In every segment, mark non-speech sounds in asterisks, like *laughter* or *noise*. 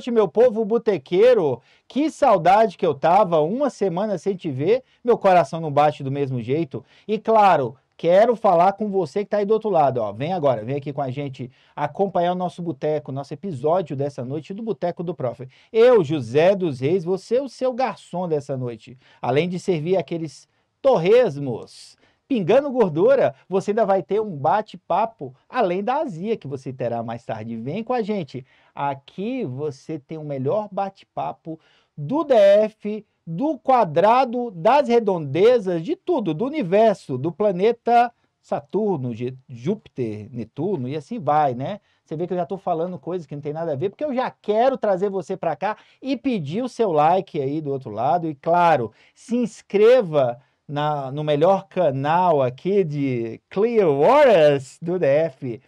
noite, meu povo botequeiro. Que saudade que eu tava, uma semana sem te ver, meu coração não bate do mesmo jeito. E claro, quero falar com você que está aí do outro lado. Ó. Vem agora, vem aqui com a gente acompanhar o nosso boteco, nosso episódio dessa noite do Boteco do Prof. Eu, José dos Reis, você é o seu garçom dessa noite, além de servir aqueles torresmos Pingando gordura, você ainda vai ter um bate-papo além da azia que você terá mais tarde. Vem com a gente. Aqui você tem o melhor bate-papo do DF, do quadrado, das redondezas, de tudo, do universo, do planeta Saturno, Júpiter, Netuno e assim vai, né? Você vê que eu já estou falando coisas que não tem nada a ver, porque eu já quero trazer você para cá e pedir o seu like aí do outro lado. E claro, se inscreva na, no melhor canal aqui de Wars do DF,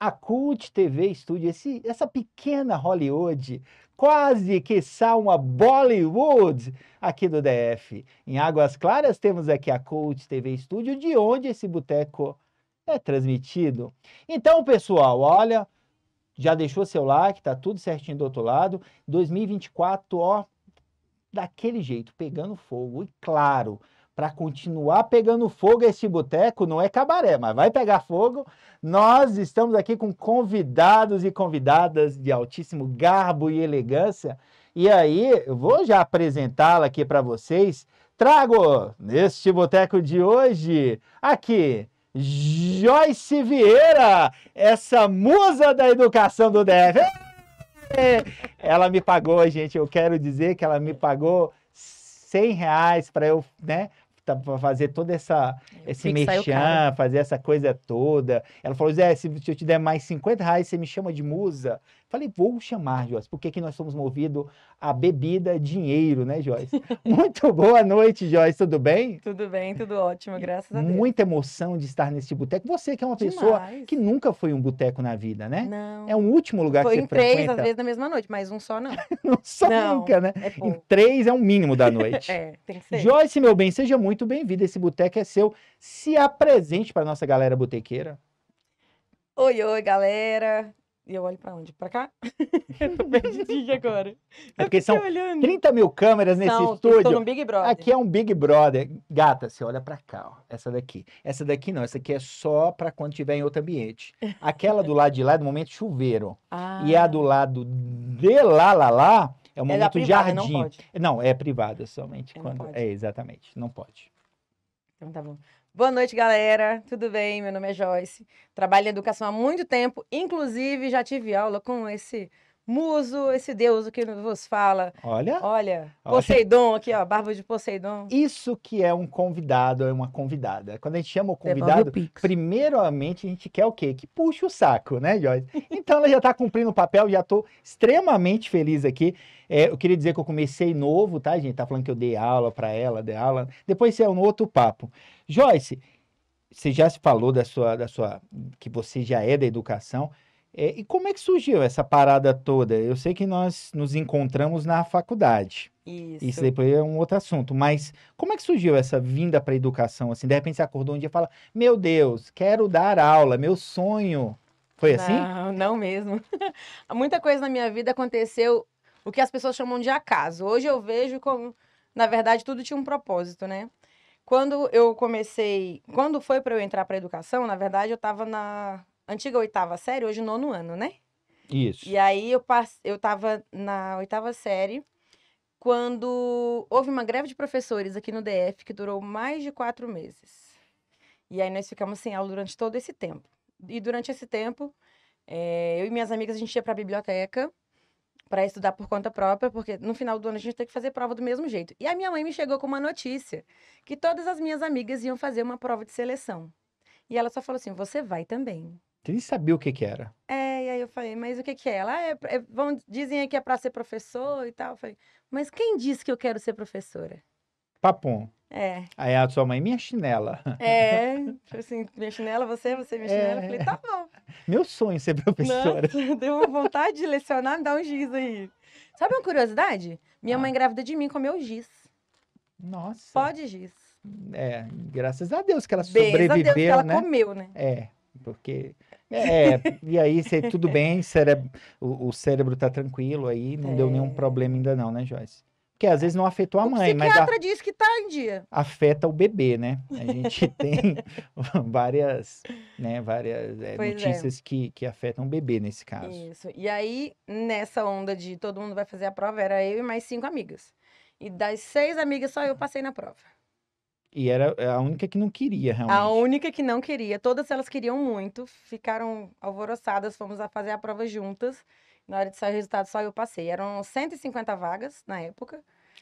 a Cult TV Studio, esse, essa pequena Hollywood, quase que uma Bollywood aqui do DF. Em Águas Claras temos aqui a Cult TV Studio, de onde esse boteco é transmitido. Então, pessoal, olha, já deixou seu like, tá tudo certinho do outro lado. 2024, ó, daquele jeito, pegando fogo. E claro, para continuar pegando fogo esse boteco, não é cabaré, mas vai pegar fogo. Nós estamos aqui com convidados e convidadas de altíssimo garbo e elegância. E aí, eu vou já apresentá-la aqui para vocês. Trago neste boteco de hoje, aqui, Joyce Vieira, essa musa da educação do DF. Ela me pagou, gente, eu quero dizer que ela me pagou 100 reais para eu, né? tá, para fazer toda essa eu é, esse mexã, fazer essa coisa toda. Ela falou, Zé, se, se eu te der mais 50 reais, você me chama de musa? Falei, vou chamar, Joyce, porque aqui nós somos movidos a bebida, dinheiro, né, Joyce? *laughs* Muito boa noite, Joyce, tudo bem? Tudo bem, tudo ótimo, graças a Deus. Muita emoção de estar neste boteco. Você que é uma Demais. pessoa que nunca foi um boteco na vida, né? Não. É um último lugar foi que você frequenta. Foi em três, às vezes, na mesma noite, mas um só não. *laughs* não só não, nunca, né? É em três é o um mínimo da noite. *laughs* é, tem que ser. Joyce, meu bem, seja muito bem-vinda. Esse boteco é seu. Se apresente para nossa galera botequeira. Oi, oi, galera. E eu olho pra onde? Pra cá? *laughs* eu tô perdidinha agora. *laughs* É porque são olhando. 30 mil câmeras nesse Não, estúdio. Estou num Big Brother. Aqui é um Big Brother. Gata, você olha pra cá, ó. Essa daqui. Essa daqui não, essa aqui é só pra quando tiver em outro ambiente. Aquela do lado de lá é do momento chuveiro. *laughs* Ah. E a do lado de lá, lá, lá, é o é momento é privada, jardim. Não, não, é privada somente. É, quando... é, exatamente. Não pode. Então tá bom. Boa noite, galera. Tudo bem? Meu nome é Joyce. Trabalho em educação há muito tempo, inclusive já tive aula com esse Muso, esse deus que vos fala. Olha. Olha, Poseidon aqui, ó, barba de Poseidon. Isso que é um convidado, é uma convidada. Quando a gente chama o convidado, o primeiramente a gente quer o quê? Que puxa o saco, né, Joyce? Então ela já está cumprindo o papel, já estou extremamente feliz aqui. É, eu queria dizer que eu comecei novo, tá, gente? Tá falando que eu dei aula para ela, dei aula. Depois isso é um outro papo. Joyce, você já se falou da sua, da sua, que você já é da educação. É, e como é que surgiu essa parada toda? Eu sei que nós nos encontramos na faculdade. Isso. Isso depois é um outro assunto. Mas como é que surgiu essa vinda para a educação? Assim, de repente você acordou um dia e fala: Meu Deus, quero dar aula, meu sonho. Foi assim? Não, não mesmo. *laughs* Muita coisa na minha vida aconteceu o que as pessoas chamam de acaso. Hoje eu vejo como, na verdade, tudo tinha um propósito, né? Quando eu comecei, quando foi para eu entrar para a educação, na verdade eu estava na antiga oitava série, hoje nono ano, né? Isso. E aí eu, pass... eu tava na oitava série quando houve uma greve de professores aqui no DF que durou mais de quatro meses. E aí nós ficamos sem aula durante todo esse tempo. E durante esse tempo, é... eu e minhas amigas, a gente ia para a biblioteca para estudar por conta própria, porque no final do ano a gente tem que fazer prova do mesmo jeito. E a minha mãe me chegou com uma notícia que todas as minhas amigas iam fazer uma prova de seleção. E ela só falou assim: "Você vai também". Você nem sabia o que que era. É, e aí eu falei, mas o que que é? Ela ah, é, é vão, dizem que é para ser professor e tal. Eu falei, mas quem disse que eu quero ser professora? Papum. É. Aí a sua mãe, minha chinela. É, *laughs* tipo assim, minha chinela, você, você, minha é. chinela. Eu falei, tá bom. Meu sonho é ser professora. Nossa, *laughs* deu uma vontade de lecionar, me dá um giz aí. Sabe uma curiosidade? Minha ah. mãe grávida de mim comeu giz. Nossa. Pode giz. É, graças a Deus que ela Beza sobreviveu, Deus que ela né? comeu, né? É porque. É, e aí, tudo bem, cérebro, o, o cérebro tá tranquilo aí, não é. deu nenhum é. problema ainda, não, né, Joyce? Porque às vezes não afetou a o mãe, mas. O psiquiatra diz que tá em dia. Afeta o bebê, né? A gente *laughs* tem *laughs* várias, né, várias é, é. notícias é. que, que afetam o bebê nesse caso. Isso. E aí, nessa onda de todo mundo vai fazer a prova, era eu e mais cinco amigas. E das seis amigas, só eu passei na prova. E era é a única que não queria, realmente. A única que não queria. Todas elas queriam muito, ficaram alvoroçadas, fomos a fazer a prova juntas. Na hora de sair o resultado, só eu passei. Eram 150 vagas na época.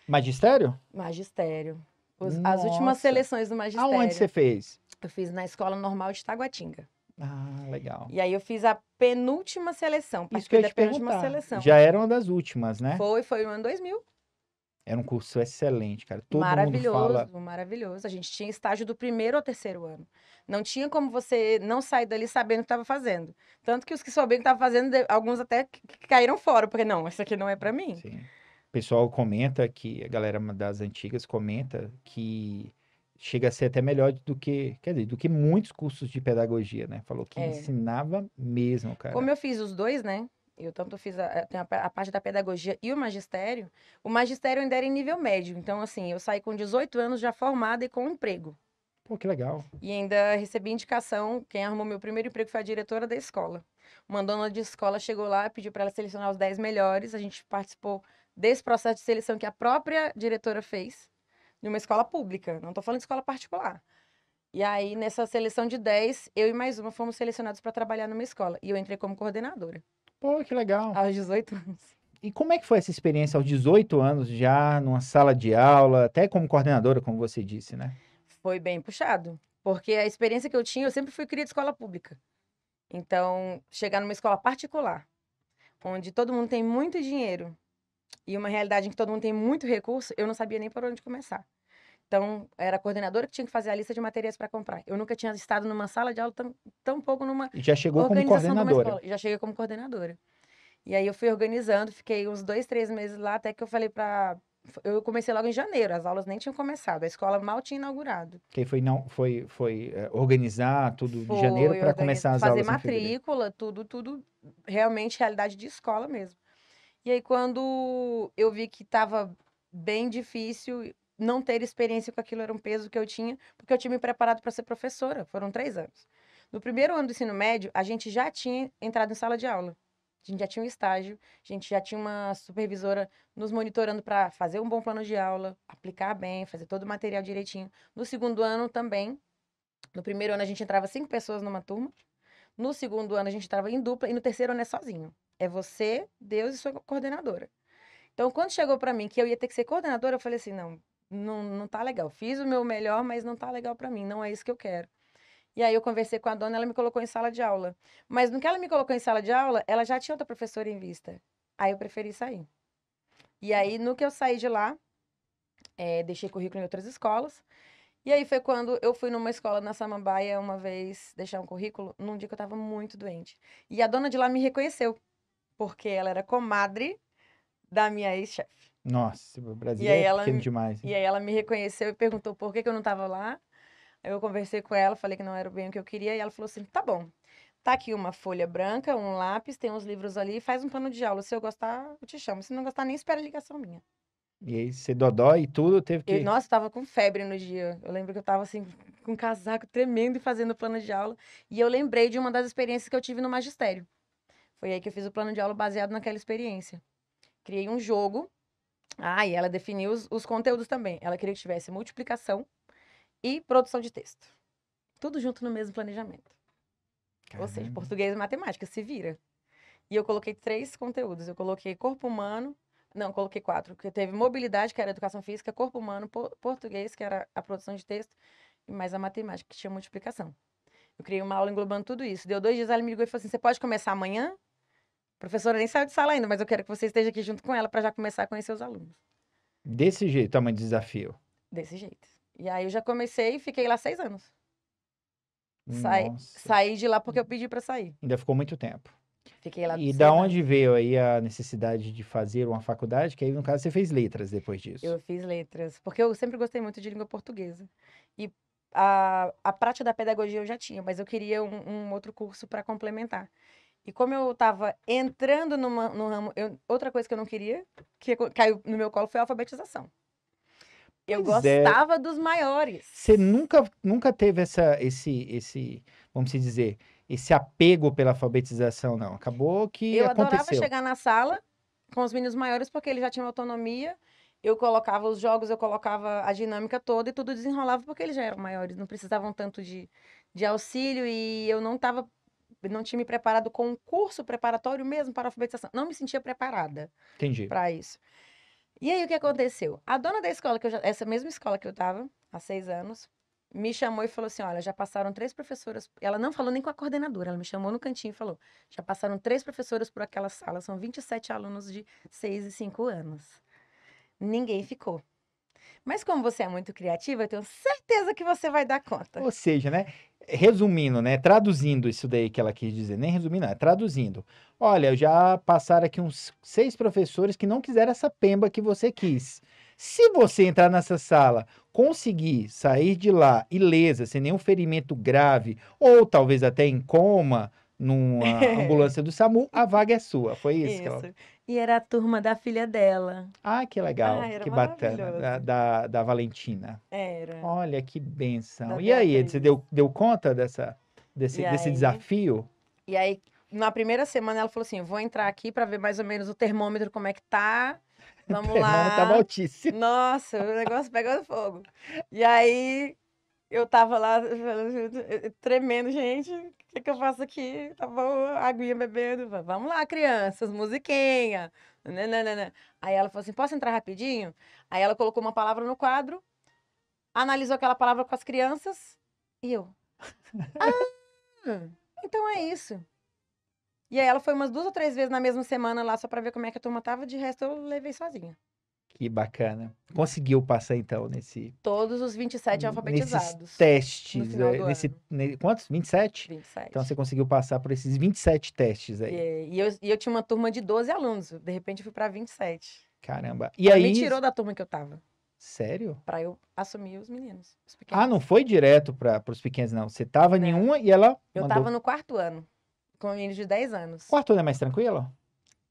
Magistério? Magistério. Os, as últimas seleções do magistério. Aonde você fez? Eu fiz na Escola Normal de Taguatinga. Ah, legal. E aí eu fiz a penúltima seleção. Isso que eu ia te perguntar. Seleção. Já era uma das últimas, né? Foi, foi no ano 2000. Era um curso excelente, cara. Todo maravilhoso, mundo fala... maravilhoso. A gente tinha estágio do primeiro ao terceiro ano. Não tinha como você não sair dali sabendo o que estava fazendo. Tanto que os que souberam o que estava fazendo, alguns até caíram fora, porque não, isso aqui não é para mim. Sim. O pessoal comenta que, a galera das antigas comenta que chega a ser até melhor do que, quer dizer, do que muitos cursos de pedagogia, né? Falou que é. ensinava mesmo, cara. Como eu fiz os dois, né? Eu tanto fiz a, eh, a, a, parte da pedagogia e o magistério. O magistério ainda era em nível médio. Então, assim, eu saí com 18 anos já formada e com um emprego. Pô, que legal. E ainda recebi indicação. Quem arrumou meu primeiro emprego foi a diretora da escola. Uma dona de escola chegou lá, pediu para ela selecionar os 10 melhores. A gente participou desse processo de seleção que a própria diretora fez, numa escola pública. Não estou falando de escola particular. E aí, nessa seleção de 10, eu e mais uma fomos selecionados para trabalhar numa escola. E eu entrei como coordenadora. Pô, que legal. Aos 18 anos. E como é que foi essa experiência aos 18 anos já, numa sala de aula, até como coordenadora, como você disse, né? Foi bem puxado, porque a experiência que eu tinha, eu sempre fui cria de escola pública. Então, chegar numa escola particular, onde todo mundo tem muito dinheiro e uma realidade em que todo mundo tem muito recurso, eu não sabia nem por onde começar. Então, era a coordenadora que tinha que fazer a lista de materiais para comprar. Eu nunca tinha estado numa sala de aula, tão, tão pouco numa. E já chegou como coordenadora. Já cheguei como coordenadora. E aí eu fui organizando, fiquei uns dois, três meses lá, até que eu falei para eu comecei logo em janeiro, as aulas nem tinham começado, a escola mal tinha inaugurado. Quem foi não foi foi é, organizar tudo foi, de janeiro para começar as fazer aulas. Fazer matrícula, tudo tudo realmente realidade de escola mesmo. E aí quando eu vi que estava bem difícil, não ter experiência com aquilo era um peso que eu tinha, porque eu tinha me preparado para ser professora. Foram três anos. No primeiro ano do ensino médio, a gente já tinha entrado em sala de aula. A gente já tinha um estágio, a gente já tinha uma supervisora nos monitorando para fazer um bom plano de aula, aplicar bem, fazer todo o material direitinho. No segundo ano também, no primeiro ano a gente entrava cinco pessoas numa turma, no segundo ano a gente entrava em dupla e no terceiro ano é sozinho. É você, Deus e sua coordenadora. Então, quando chegou para mim que eu ia ter que ser coordenadora, eu falei assim: não, não, não tá legal. Fiz o meu melhor, mas não tá legal para mim, não é isso que eu quero. E aí eu conversei com a dona, ela me colocou em sala de aula. Mas no que ela me colocou em sala de aula, ela já tinha outra professora em vista. Aí eu preferi sair. E aí, no que eu saí de lá, é, deixei currículo em outras escolas. E aí foi quando eu fui numa escola na Samambaia uma vez deixar um currículo, num dia que eu tava muito doente. E a dona de lá me reconheceu, porque ela era comadre da minha ex-chefe. Nossa, o Brasil é ela, pequeno demais. Hein? E aí ela me reconheceu e perguntou por que, que eu não estava lá. Eu conversei com ela, falei que não era bem o que eu queria, e ela falou assim: tá bom, tá aqui uma folha branca, um lápis, tem uns livros ali, faz um plano de aula. Se eu gostar, eu te chamo. Se não gostar, nem espera a ligação minha. E aí, você dodó e tudo, teve que. Eu, nossa, eu tava com febre no dia. Eu lembro que eu tava assim, com um casaco tremendo e fazendo plano de aula. E eu lembrei de uma das experiências que eu tive no magistério. Foi aí que eu fiz o plano de aula baseado naquela experiência. Criei um jogo ah, e ela definiu os, os conteúdos também. Ela queria que tivesse multiplicação e produção de texto. Tudo junto no mesmo planejamento. Caramba. Ou seja, português e matemática, se vira. E eu coloquei três conteúdos. Eu coloquei corpo humano, não, coloquei quatro, porque teve mobilidade, que era educação física, corpo humano, por, português, que era a produção de texto, e mais a matemática, que tinha multiplicação. Eu criei uma aula englobando tudo isso. Deu dois dias, ela me ligou e falou assim, você pode começar amanhã? A professora nem saiu de sala ainda, mas eu quero que você esteja aqui junto com ela para já começar a conhecer os alunos. Desse jeito, tamanho de desafio? Desse jeito. E aí eu já comecei e fiquei lá seis anos. Sai, saí de lá porque eu pedi para sair. Ainda ficou muito tempo. Fiquei lá. E da anos. onde veio aí a necessidade de fazer uma faculdade? Que aí, no caso, você fez letras depois disso. Eu fiz letras, porque eu sempre gostei muito de língua portuguesa. E a, a prática da pedagogia eu já tinha, mas eu queria um, um outro curso para complementar. E como eu estava entrando numa, no ramo, eu, outra coisa que eu não queria, que caiu no meu colo, foi a alfabetização. Eu é. gostava é. dos maiores. Você nunca, nunca teve essa, esse, esse, vamos dizer, esse apego pela alfabetização, não. Acabou que eu aconteceu. Eu adorava chegar na sala com os meninos maiores, porque eles já tinham autonomia. Eu colocava os jogos, eu colocava a dinâmica toda e tudo desenrolava porque eles já eram maiores, não precisavam tanto de, de auxílio e eu não estava não tinha me preparado com um curso preparatório mesmo para alfabetização. Não me sentia preparada. Entendi. Para isso. E aí o que aconteceu? A dona da escola, que já, essa mesma escola que eu estava há seis anos, me chamou e falou assim: olha, já passaram três professoras. Ela não falou nem com a coordenadora, ela me chamou no cantinho e falou: já passaram três professoras por aquela sala, são 27 alunos de seis e cinco anos. Ninguém ficou. Mas como você é muito criativa, eu tenho certeza que você vai dar conta. Ou seja, né? resumindo, né? Traduzindo isso daí que ela quis dizer, nem resumindo, é traduzindo. Olha, já passaram aqui uns seis professores que não quiseram essa pemba que você quis. Se você entrar nessa sala, conseguir sair de lá ilesa, sem nenhum ferimento grave, ou talvez até em coma, numa ambulância do SAMU, a vaga é sua. Foi isso, isso. que ela... E era a turma da filha dela. Ah, que legal, ah, que bacana, da, da, da, Valentina. Era. Olha, que benção. Da e aí, você deu, deu conta dessa, desse, e desse aí... desafio? E aí, na primeira semana, ela falou assim, vou entrar aqui para ver mais ou menos o termômetro, como é que tá, *laughs* Vamos lá. Tava tá altíssimo. Nossa, o negócio pegou fogo. E aí eu tava lá eh, eh, tremendo, gente, o que, que eu faço aqui? Tava tá aguinha bebendo, vamos lá, crianças, musiquinha. Nananana. Aí ela falou assim: posso entrar rapidinho? Aí ela colocou uma palavra no quadro, analisou aquela palavra com as crianças, e eu. *laughs* Ah, então é isso. E aí ela foi umas duas ou três vezes na mesma semana lá só pra ver como é que a turma tava, de resto eu levei sozinha. Que bacana. Conseguiu passar, então, nesse... Todos os 27 alfabetizados. Nesses testes. Né, nesse, ne, quantos? 27? 27. Então, você conseguiu passar por esses 27 testes aí. E, é, e, eu, e eu tinha uma turma de 12 alunos. De repente, eu fui para 27. Caramba. E aí... Me tirou da turma que eu tava. Sério? Para eu assumir os meninos. Os ah, não foi direto para os pequenos, não. Você tava não. em uma e ela. Eu mandou... tava no quarto ano, com meninos de 10 anos. Quarto ano é mais tranquilo?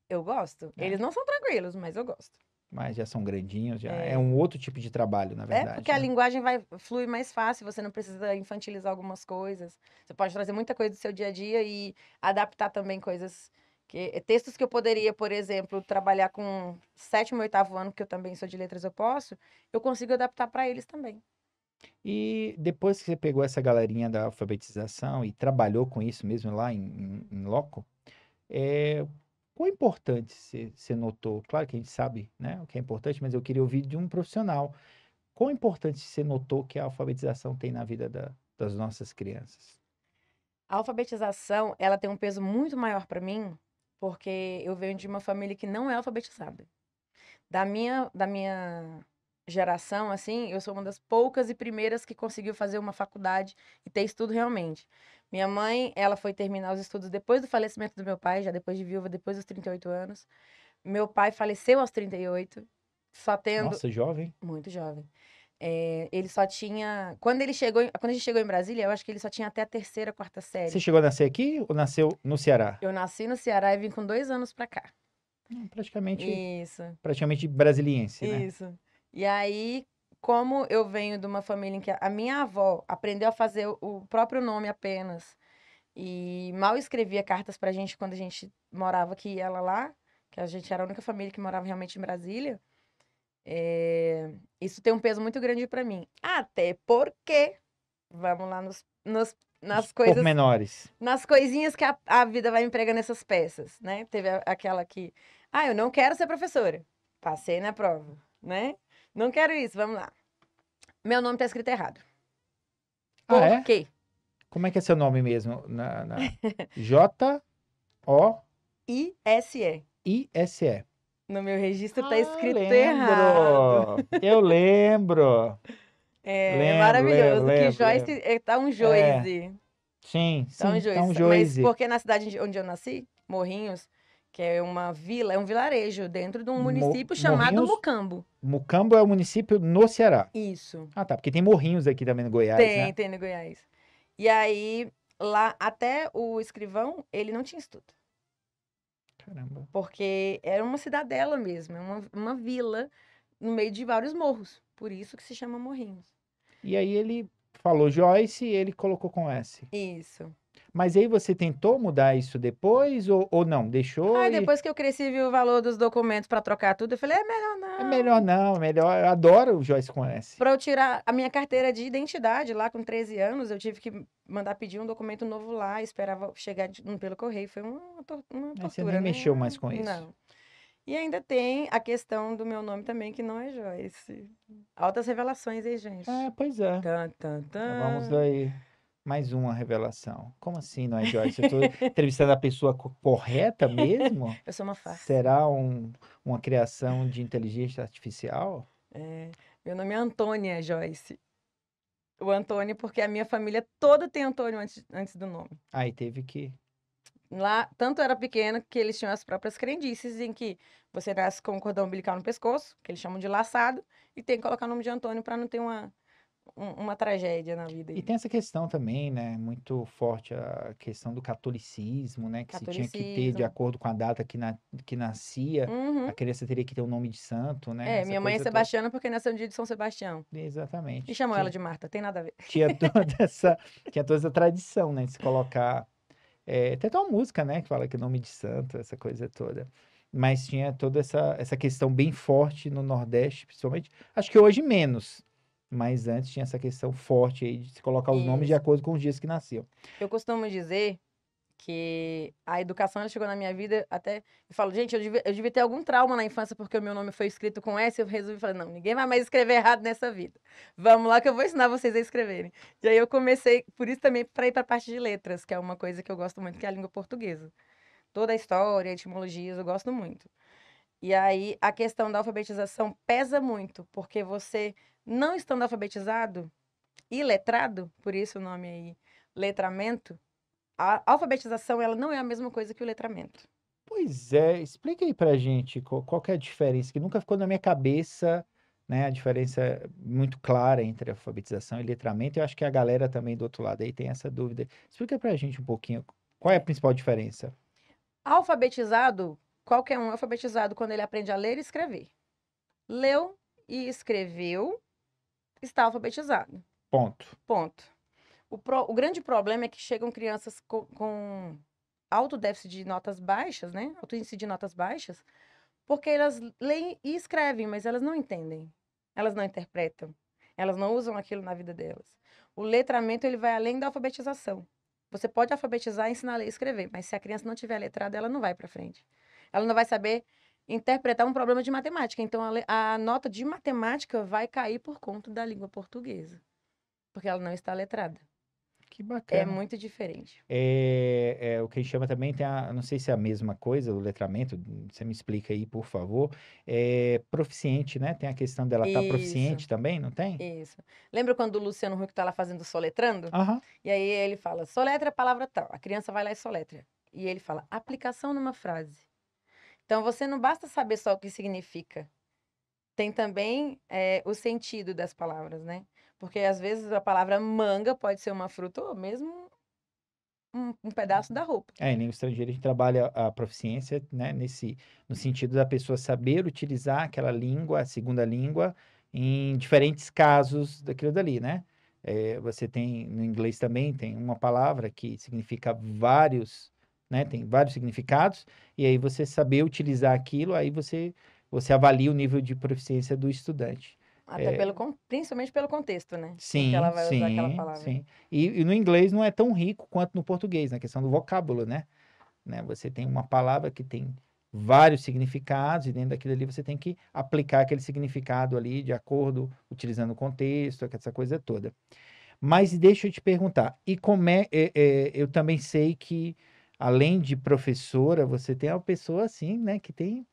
Eu gosto. É. Eles não são tranquilos, mas eu gosto mas já são grandinhos, já é. é, um outro tipo de trabalho, na é, verdade. É porque né? a linguagem vai fluir mais fácil, você não precisa infantilizar algumas coisas. Você pode trazer muita coisa do seu dia a dia e adaptar também coisas que textos que eu poderia, por exemplo, trabalhar com sétimo, oitavo ano, que eu também sou de letras, eu posso, eu consigo adaptar para eles também. E depois que você pegou essa galerinha da alfabetização e trabalhou com isso mesmo lá em, em, em loco, é, Quão importante você notou? Claro que a gente sabe né, o que é importante, mas eu queria ouvir de um profissional. Quão importante você notou que a alfabetização tem na vida da, das nossas crianças? A alfabetização, ela tem um peso muito maior para mim, porque eu venho de uma família que não é alfabetizada. Da minha, da minha geração, assim, eu sou uma das poucas e primeiras que conseguiu fazer uma faculdade e ter estudo realmente. Minha mãe, ela foi terminar os estudos depois do falecimento do meu pai, já depois de viúva, depois dos 38 anos. Meu pai faleceu aos 38, só tendo... Nossa, jovem. Muito jovem. É, ele só tinha. Quando ele chegou, em... quando a gente chegou em Brasília, eu acho que ele só tinha até a terceira, quarta série. Você chegou a nascer aqui ou nasceu no Ceará? Eu nasci no Ceará e vim com dois anos pra cá. Ah, praticamente. Isso. Praticamente brasiliense, né? Isso. E aí, como eu venho de uma família em que a minha avó aprendeu a fazer o próprio nome apenas e mal escrevia cartas pra gente quando a gente morava aqui e ela lá, que a gente era a única família que morava realmente em Brasília, é... isso tem um peso muito grande para mim. Até porque, vamos lá nos, nos nas Os coisas... menores. Nas coisinhas que a, a vida vai me empregando essas peças, né? Teve aquela que, ah, eu não quero ser professora. Passei na prova, né? Não quero isso, vamos lá. Meu nome tá escrito errado. Por ah, é? quê? Como é que é seu nome mesmo? Na, na... *laughs* J-O-I-S-E. I-S-E. No meu registro tá ah, escrito lembro. errado. Eu lembro. É, lembro, maravilhoso. Lembro, que Joyce é, tá um Joyce. É. Sim, tá sim. Um Joyce. Tá um Joyce. Mas porque na cidade onde eu nasci, Morrinhos, que é uma vila, é um vilarejo dentro de um município Mo chamado Morrinhos, Mucambo. Mucambo é um município no Ceará. Isso. Ah, tá, porque tem Morrinhos aqui também no Goiás, Tem, né? tem no Goiás. E aí lá até o escrivão, ele não tinha estudo. Caramba. Porque era uma cidadela mesmo, é uma, uma vila no meio de vários morros. Por isso que se chama Morrinhos. E aí ele falou Joyce e ele colocou com S. Isso. Mas aí você tentou mudar isso depois ou, ou não? Deixou? Ah, e... depois que eu cresci vi o valor dos documentos para trocar tudo, eu falei, é melhor é não. É melhor não, melhor. Eu adoro o Joyce com S. Para eu tirar a minha carteira de identidade lá com 13 anos, eu tive que mandar pedir um documento novo lá, esperava chegar de, pelo correio, foi uma, uma tortura. Mas você nem né? mexeu mais com isso? Não. E ainda tem a questão do meu nome também, que não é Joyce. Altas revelações aí, gente. É, pois é. Tan, tan, tan. Então vamos aí. Mais uma revelação. Como assim, não é, Joyce? Eu estou entrevistando a pessoa correta mesmo? *laughs* Eu sou uma farsa. Será um, uma criação de inteligência artificial? É. Meu nome é Antônia Joyce. O Antônio, porque a minha família toda tem Antônio antes, antes do nome. Aí teve que. Lá, tanto era pequena que eles tinham as próprias crendices em que você nasce com o cordão umbilical no pescoço, que eles chamam de laçado, e tem que colocar o nome de Antônio para não ter uma uma tragédia na vida. E tem essa questão também, né, muito forte, a questão do catolicismo, né, que catolicismo. se tinha que ter de acordo com a data que, na, que nascia, uhum. a criança teria que ter o um nome de santo, né. É, minha mãe é Sebastiana toda... porque nasceu no dia de São Sebastião. Exatamente. E chamou tinha, ela de Marta, tem nada a ver. Tinha *laughs* toda essa, tinha toda essa tradição, né, de se colocar, é, tem até uma música, né, que fala que é nome de santo, essa coisa toda mas tinha toda essa, essa questão bem forte no Nordeste, principalmente. Acho que hoje menos, mas antes tinha essa questão forte aí de se colocar os Isso. nomes de acordo com os dias que nasceu. Eu costumo dizer que a educação chegou na minha vida até eu falo gente eu devia, eu devia ter algum trauma na infância porque o meu nome foi escrito com S eu resolvi falar não ninguém vai mais escrever errado nessa vida vamos lá que eu vou ensinar vocês a escreverem e aí eu comecei por isso também para ir para a parte de letras que é uma coisa que eu gosto muito que é a língua portuguesa toda a história etimologias eu gosto muito e aí a questão da alfabetização pesa muito, porque você não estando alfabetizado e letrado, por isso o nome aí, letramento, a alfabetização ela não é a mesma coisa que o letramento. Pois é, explica aí pra gente qual, qual é a diferença, que nunca ficou na minha cabeça, né, a diferença muito clara entre alfabetização e letramento. Eu acho que a galera também do outro lado aí tem essa dúvida. Explica pra gente um pouquinho qual é a é. principal diferença. Alfabetizado, Qualquer um alfabetizado, quando ele aprende a ler e escrever. Leu e escreveu, está alfabetizado. Ponto. Ponto. O, pro, o grande problema é que chegam crianças com, com alto déficit de notas baixas, né? Alto índice de notas baixas, porque elas leem e escrevem, mas elas não entendem. Elas não interpretam. Elas não usam aquilo na vida delas. O letramento ele vai além da alfabetização. Você pode alfabetizar, ensinar a ler e escrever, mas se a criança não tiver letrada, ela não vai para frente ela não vai saber interpretar um problema de matemática. Então, a, a nota de matemática vai cair por conta da língua portuguesa, porque ela não está letrada. Que é bacana. É muito diferente. É, é, o que chama também tem a, não sei se é a mesma coisa, o letramento, você me explica aí, por favor. É proficiente, né? Tem a questão dela estar tá proficiente também, não tem? Isso. Lembra quando o Luciano Huck está lá fazendo soletrando? Uhum. E aí ele fala, soletra é a palavra tal. A criança vai lá e soletra. E ele fala, aplicação numa frase. Então, você não basta saber só o que significa. Tem também é, o sentido das palavras, né? Porque às vezes a palavra manga pode ser uma fruta ou mesmo um, um, pedaço da roupa. É, em língua estrangeira, a gente trabalha a proficiência, né, nesse, no sentido da pessoa saber utilizar aquela língua, a segunda língua, em diferentes casos daquilo dali, né? É, você tem, no inglês também, tem uma palavra que significa vários né? Tem vários significados e aí você saber utilizar aquilo, aí você você avalia o nível de proficiência do estudante. Até é... pelo, principalmente pelo contexto, né? Sim, que ela vai sim, usar aquela palavra. sim. E, e, no inglês não é tão rico quanto no português, na questão do vocábulo, né? né? Você tem uma palavra que tem vários significados e dentro daquilo ali você tem que aplicar aquele significado ali de acordo, utilizando o contexto, essa coisa toda. Mas deixa eu te perguntar, e como é, é, é eu também sei que além de professora, você tem uma pessoa assim, né, que tem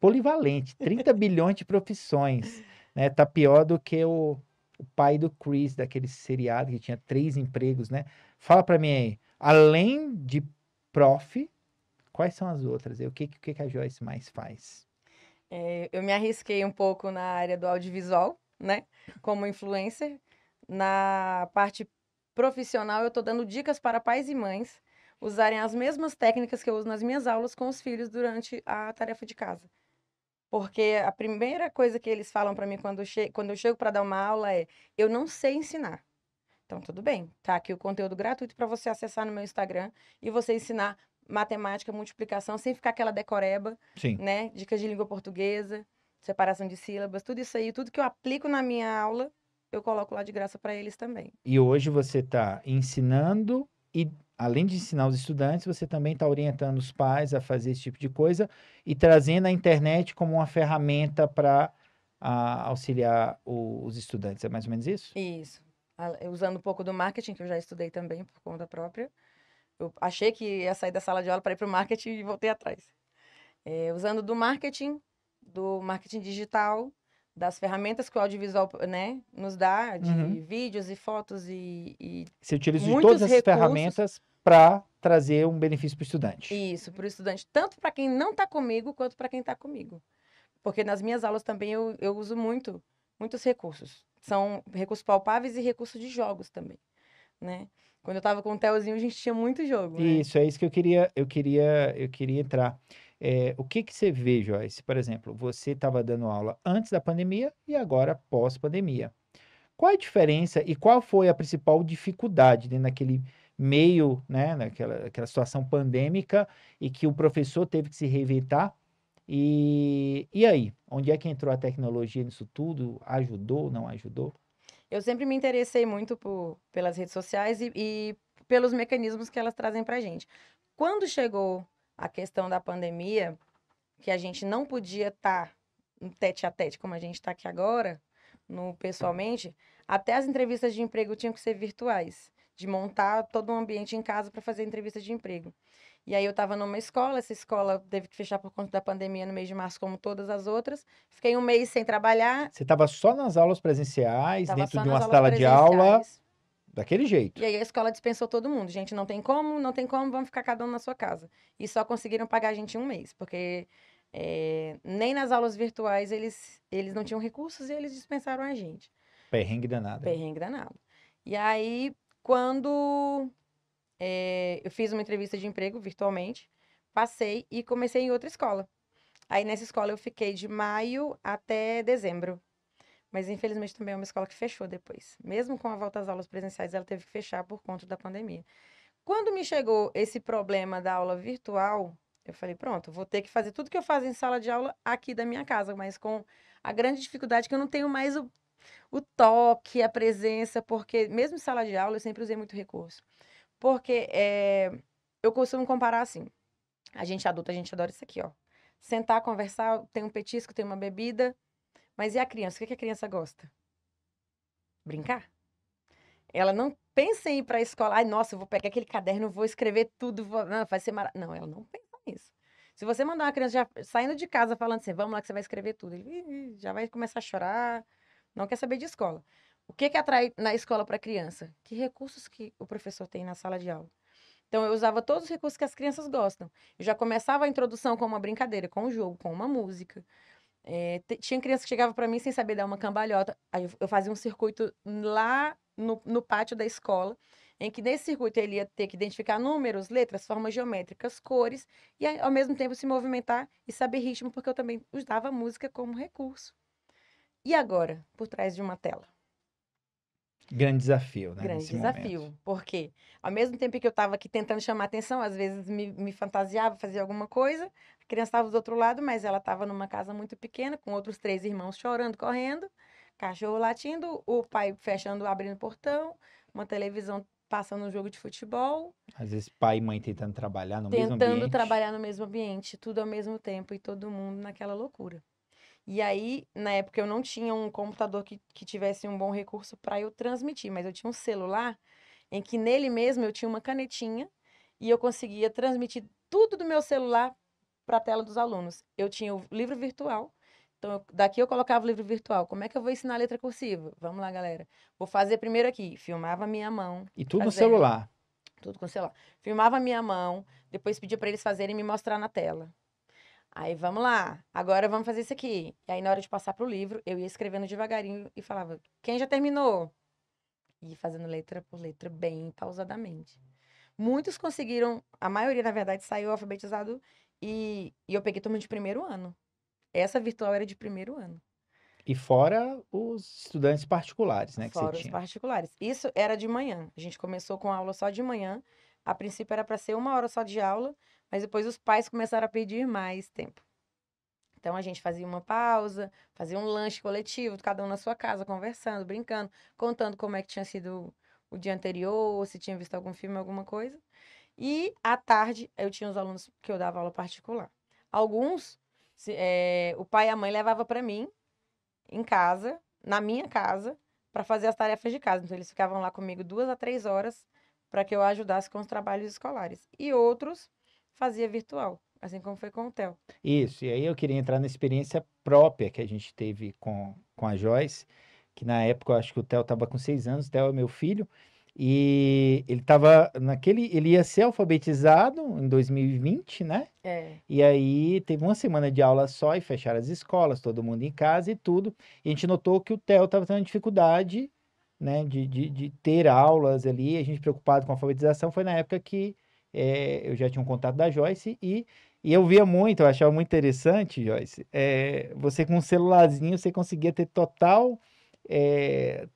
polivalente, 30 bilhões de profissões, né? Tá pior do que o, o pai do Chris, daquele seriado que tinha três empregos, né? Fala para mim aí, além de prof, quais são as outras? o que, que, que a Joyce mais faz? É, eu me arrisquei um pouco na área do audiovisual, né? Como influencer. Na parte profissional, eu estou dando dicas para pais e mães usarem as mesmas técnicas que eu uso nas minhas aulas com os filhos durante a tarefa de casa. Porque a primeira coisa que eles falam para mim quando eu, che quando eu chego para dar uma aula é: eu não sei ensinar. Então, tudo bem, tá aqui o conteúdo gratuito para você acessar no meu Instagram e você ensinar matemática, multiplicação, sem ficar aquela decoreba, Sim. né? Dicas é de língua portuguesa, separação de sílabas, tudo isso aí, tudo que eu aplico na minha aula, eu coloco lá de graça para eles também. E hoje você está ensinando e além de ensinar os estudantes, você também está orientando os pais a fazer esse tipo de coisa e trazendo a internet como uma ferramenta para auxiliar o, os estudantes. É mais ou menos isso? Isso. Usando um pouco do marketing, que eu já estudei também por conta própria. Eu achei que ia sair da sala de aula para ir para o marketing e voltei atrás. É, usando do marketing, do marketing digital, das ferramentas que o audiovisual né, nos dá, de uhum. vídeos e fotos e. e Você utiliza todas essas ferramentas para trazer um benefício para o estudante. Isso, para o estudante, tanto para quem não está comigo quanto para quem está comigo. Porque nas minhas aulas também eu, eu uso muito, muitos recursos. São recursos palpáveis e recursos de jogos também, né? Quando eu estava com o Telzinho, a gente tinha muito jogo. Né? Isso, é isso que eu queria, eu queria, eu queria entrar. É, o que, que você vê, Joyce? Por exemplo, você estava dando aula antes da pandemia e agora pós-pandemia. Qual a diferença e qual foi a principal dificuldade dentro daquele meio, né, naquela aquela situação pandêmica e que o professor teve que se reinventar? E, e aí, onde é que entrou a tecnologia nisso tudo? Ajudou, não ajudou? Eu sempre me interessei muito por, pelas redes sociais e, e pelos mecanismos que elas trazem para a gente. Quando chegou a questão da pandemia, que a gente não podia estar tá no tete a tete como a gente está aqui agora, no pessoalmente, até as entrevistas de emprego tinham que ser virtuais, de montar todo um ambiente em casa para fazer entrevista de emprego. E aí eu estava numa escola, essa escola teve que fechar por conta da pandemia no mês de março, como todas as outras. Fiquei um mês sem trabalhar. Você estava só nas aulas presenciais, tava dentro de uma sala de aula? Daquele jeito. E aí a escola dispensou todo mundo. Gente, não tem como, não tem como, vamos ficar cada um na sua casa. E só conseguiram pagar a gente um mês, porque é, nem nas aulas virtuais eles, eles não tinham recursos e eles dispensaram a gente. Perrengue danado. Perrengue danado. E aí, quando é, eu fiz uma entrevista de emprego virtualmente, passei e comecei em outra escola. Aí nessa escola eu fiquei de maio até dezembro. Mas infelizmente também é uma escola que fechou depois. Mesmo com a volta às aulas presenciais, ela teve que fechar por conta da pandemia. Quando me chegou esse problema da aula virtual, eu falei, pronto, vou ter que fazer tudo que eu faço em sala de aula aqui da minha casa, mas com a grande dificuldade que eu não tenho mais o, o toque, a presença, porque mesmo em sala de aula eu sempre usei muito recurso. Porque é, eu costumo comparar assim, a gente adulta, a gente adora isso aqui, ó. Sentar, conversar, tem um petisco, tem uma bebida, mas e a criança? O que a criança gosta? Brincar. Ela não pensa em ir para a escola. Ai, nossa, eu vou pegar aquele caderno, vou escrever tudo. Vou... Não, ah, vai ser mara... Não, ela não pensa nisso. Se você mandar uma criança já saindo de casa falando assim, vamos lá que você vai escrever tudo, ele já vai começar a chorar, não quer saber de escola. O que que atrai na escola para a criança? Que recursos que o professor tem na sala de aula? Então, eu usava todos os recursos que as crianças gostam. Eu já começava a introdução com uma brincadeira, com um jogo, com uma música. É, tinha criança que chegava para mim sem saber dar uma cambalhota. Aí eu, eu fazia um circuito lá no, no pátio da escola em que nesse circuito ele ia ter que identificar números, letras, formas geométricas, cores, e ao mesmo tempo se movimentar e saber ritmo, porque eu também usava música como recurso. E agora, por trás de uma tela? Grande desafio, né? Grande desafio. Momento. Porque ao mesmo tempo que eu estava aqui tentando chamar atenção, às vezes me, me fantasiava, fazia alguma coisa, a criança estava do outro lado, mas ela estava numa casa muito pequena, com outros três irmãos chorando, correndo, cachorro latindo, o pai fechando, abrindo o portão, uma televisão passando um jogo de futebol. Às vezes pai e mãe tentando trabalhar no mesmo ambiente. Tentando trabalhar no mesmo ambiente, tudo ao mesmo tempo e todo mundo naquela loucura. E aí, na época, eu não tinha um computador que, que tivesse um bom recurso para eu transmitir, mas eu tinha um celular em que nele mesmo eu tinha uma canetinha e eu conseguia transmitir tudo do meu celular para a tela dos alunos. Eu tinha o livro virtual, então eu, daqui eu colocava o livro virtual. Como é que eu vou ensinar a letra cursiva? Vamos lá, galera. Vou fazer primeiro aqui, filmava a minha mão. E tudo no celular. Tudo com o celular. Filmava a minha mão, depois pedia para eles fazerem e me mostrar na tela. Aí vamos lá, agora vamos fazer isso aqui. E aí na hora de passar para o livro, eu ia escrevendo devagarinho e falava: "Quem já terminou?" E fazendo letra por letra bem pausadamente. Muitos conseguiram, a maioria na verdade saiu alfabetizado e, e eu peguei turma de primeiro ano. Essa virtual era de primeiro ano. E fora os estudantes particulares, né? Fora os tinha. particulares. Isso era de manhã. A gente começou com aula só de manhã. A princípio era para ser uma hora só de aula, mas depois os pais começaram a pedir mais tempo. Então a gente fazia uma pausa, fazia um lanche coletivo, cada um na sua casa, conversando, brincando, contando como é que tinha sido o dia anterior, se tinha visto algum filme, alguma coisa. E à tarde eu tinha os alunos que eu dava aula particular. Alguns, se, é, o pai e a mãe levava para mim em casa, na minha casa, para fazer as tarefas de casa. Então eles ficavam lá comigo duas a três horas para que eu ajudasse com os trabalhos escolares. E outros fazia virtual, assim como foi com o Theo. Isso, e aí eu queria entrar na experiência própria que a gente teve com, com a Joyce, que na época eu acho que o Theo estava com seis anos, o Theo é meu filho, e ele estava naquele. Ele ia ser alfabetizado em 2020, né? É. E aí teve uma semana de aula só e fecharam as escolas, todo mundo em casa e tudo. E a gente notou que o Theo estava tendo dificuldade, né, de, de, de, ter aulas ali. A gente preocupado com a alfabetização. Foi na época que é, eu já tinha um contato da Joyce e, e eu via muito, eu achava muito interessante, Joyce, é, você com um celularzinho, você conseguia ter total, é,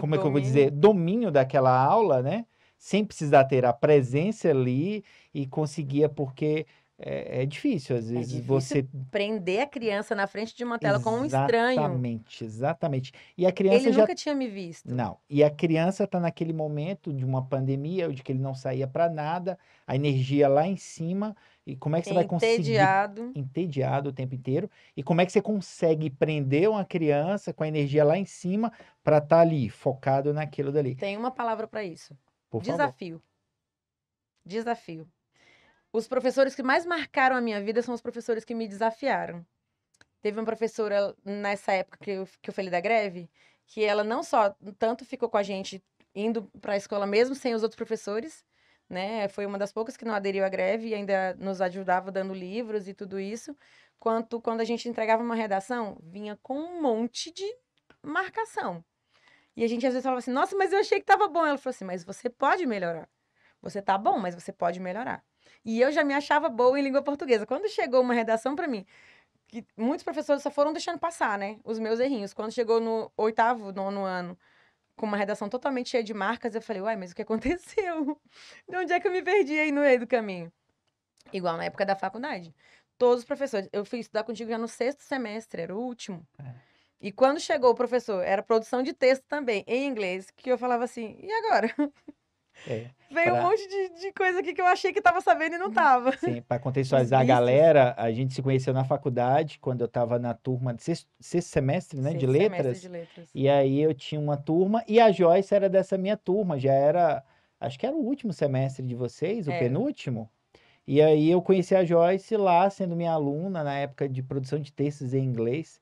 como é que eu vou dizer, domínio daquela aula, né? Sem precisar ter a presença ali e conseguia, porque é, é difícil, às é vezes é difícil você. Prender a criança na frente de uma tela exatamente, com um estranho. Exatamente, exatamente. E a criança. Ele já... nunca tinha me visto. Não. E a criança está naquele momento de uma pandemia, de que ele não saía para nada, a energia lá em cima. E como é que você entediado. vai conseguir. Entediado. Entediado o tempo inteiro. E como é que você consegue prender uma criança com a energia lá em cima para estar tá ali, focado naquilo dali? Tem uma palavra para isso: Por desafio. Favor. Desafio. Os professores que mais marcaram a minha vida são os professores que me desafiaram. Teve uma professora nessa época que eu, que eu falei da greve, que ela não só tanto ficou com a gente indo para a escola mesmo sem os outros professores, né? Foi uma das poucas que não aderiu à greve e ainda nos ajudava dando livros e tudo isso. Quanto quando a gente entregava uma redação, vinha com um monte de marcação. E a gente às vezes falava assim: "Nossa, mas eu achei que estava bom". Ela falou assim: "Mas você pode melhorar. Você tá bom, mas você pode melhorar". E eu já me achava boa em língua portuguesa. Quando chegou uma redação para mim, que muitos professores só foram deixando passar, né? Os meus errinhos. Quando chegou no oitavo, nono ano, com uma redação totalmente cheia de marcas, eu falei, uai, mas o que aconteceu? *laughs* De onde é que eu me perdi aí no meio do caminho? Igual na época da faculdade. Todos os professores. Eu fui estudar contigo já no sexto semestre, era o último. É. E quando chegou o professor, era produção de texto também, em inglês, que eu falava assim, e agora? *laughs* É, Veio pra... um monte de, de, coisa aqui que eu achei que tava sabendo e não uhum. tava. Sim, para *laughs* contextualizar a galera, a gente se conheceu na faculdade, quando eu tava na turma de sexto, sexto semestre, né? Sexto de, letras, semestre de letras. E aí eu tinha uma turma, e a Joyce era dessa minha turma, já era. Acho que era o último semestre de vocês, o é. penúltimo. E aí eu conheci a Joyce lá, sendo minha aluna, na época de produção de textos em inglês.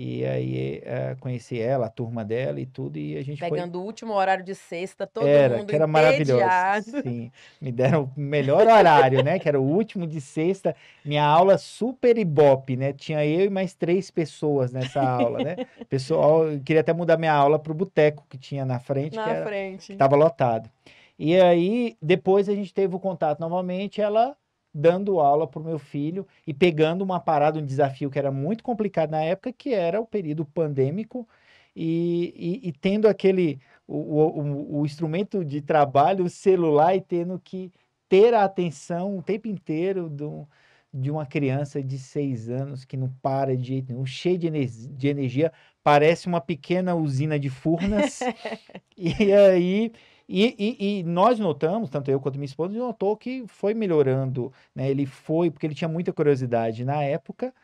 E aí uh, conheci ela, a turma dela e tudo, e a gente Pegando foi... o último horário de sexta, todo era, mundo que era maravilhoso. Sim, me deram o melhor horário, né? Que era o último de sexta, minha aula super ibope, né? Tinha eu e mais três pessoas nessa aula, né? *laughs* Pessoal, queria até mudar minha aula para o boteco que tinha na frente, na que era, frente. Que lotado. E aí, depois a gente teve o contato novamente, ela dando aula para o meu filho e pegando uma parada, um desafio que era muito complicado na época, que era o período pandêmico, e, e, e tendo aquele o, o, o, instrumento de trabalho, o celular, e tendo que ter a atenção o tempo inteiro do, de uma criança de seis anos que não para de jeito nenhum, cheio de, de energia parece uma pequena usina de furnas. *laughs* e aí e, e, e, nós notamos, tanto eu quanto minha esposa, notou que foi melhorando, né? Ele foi, porque ele tinha muita curiosidade na época,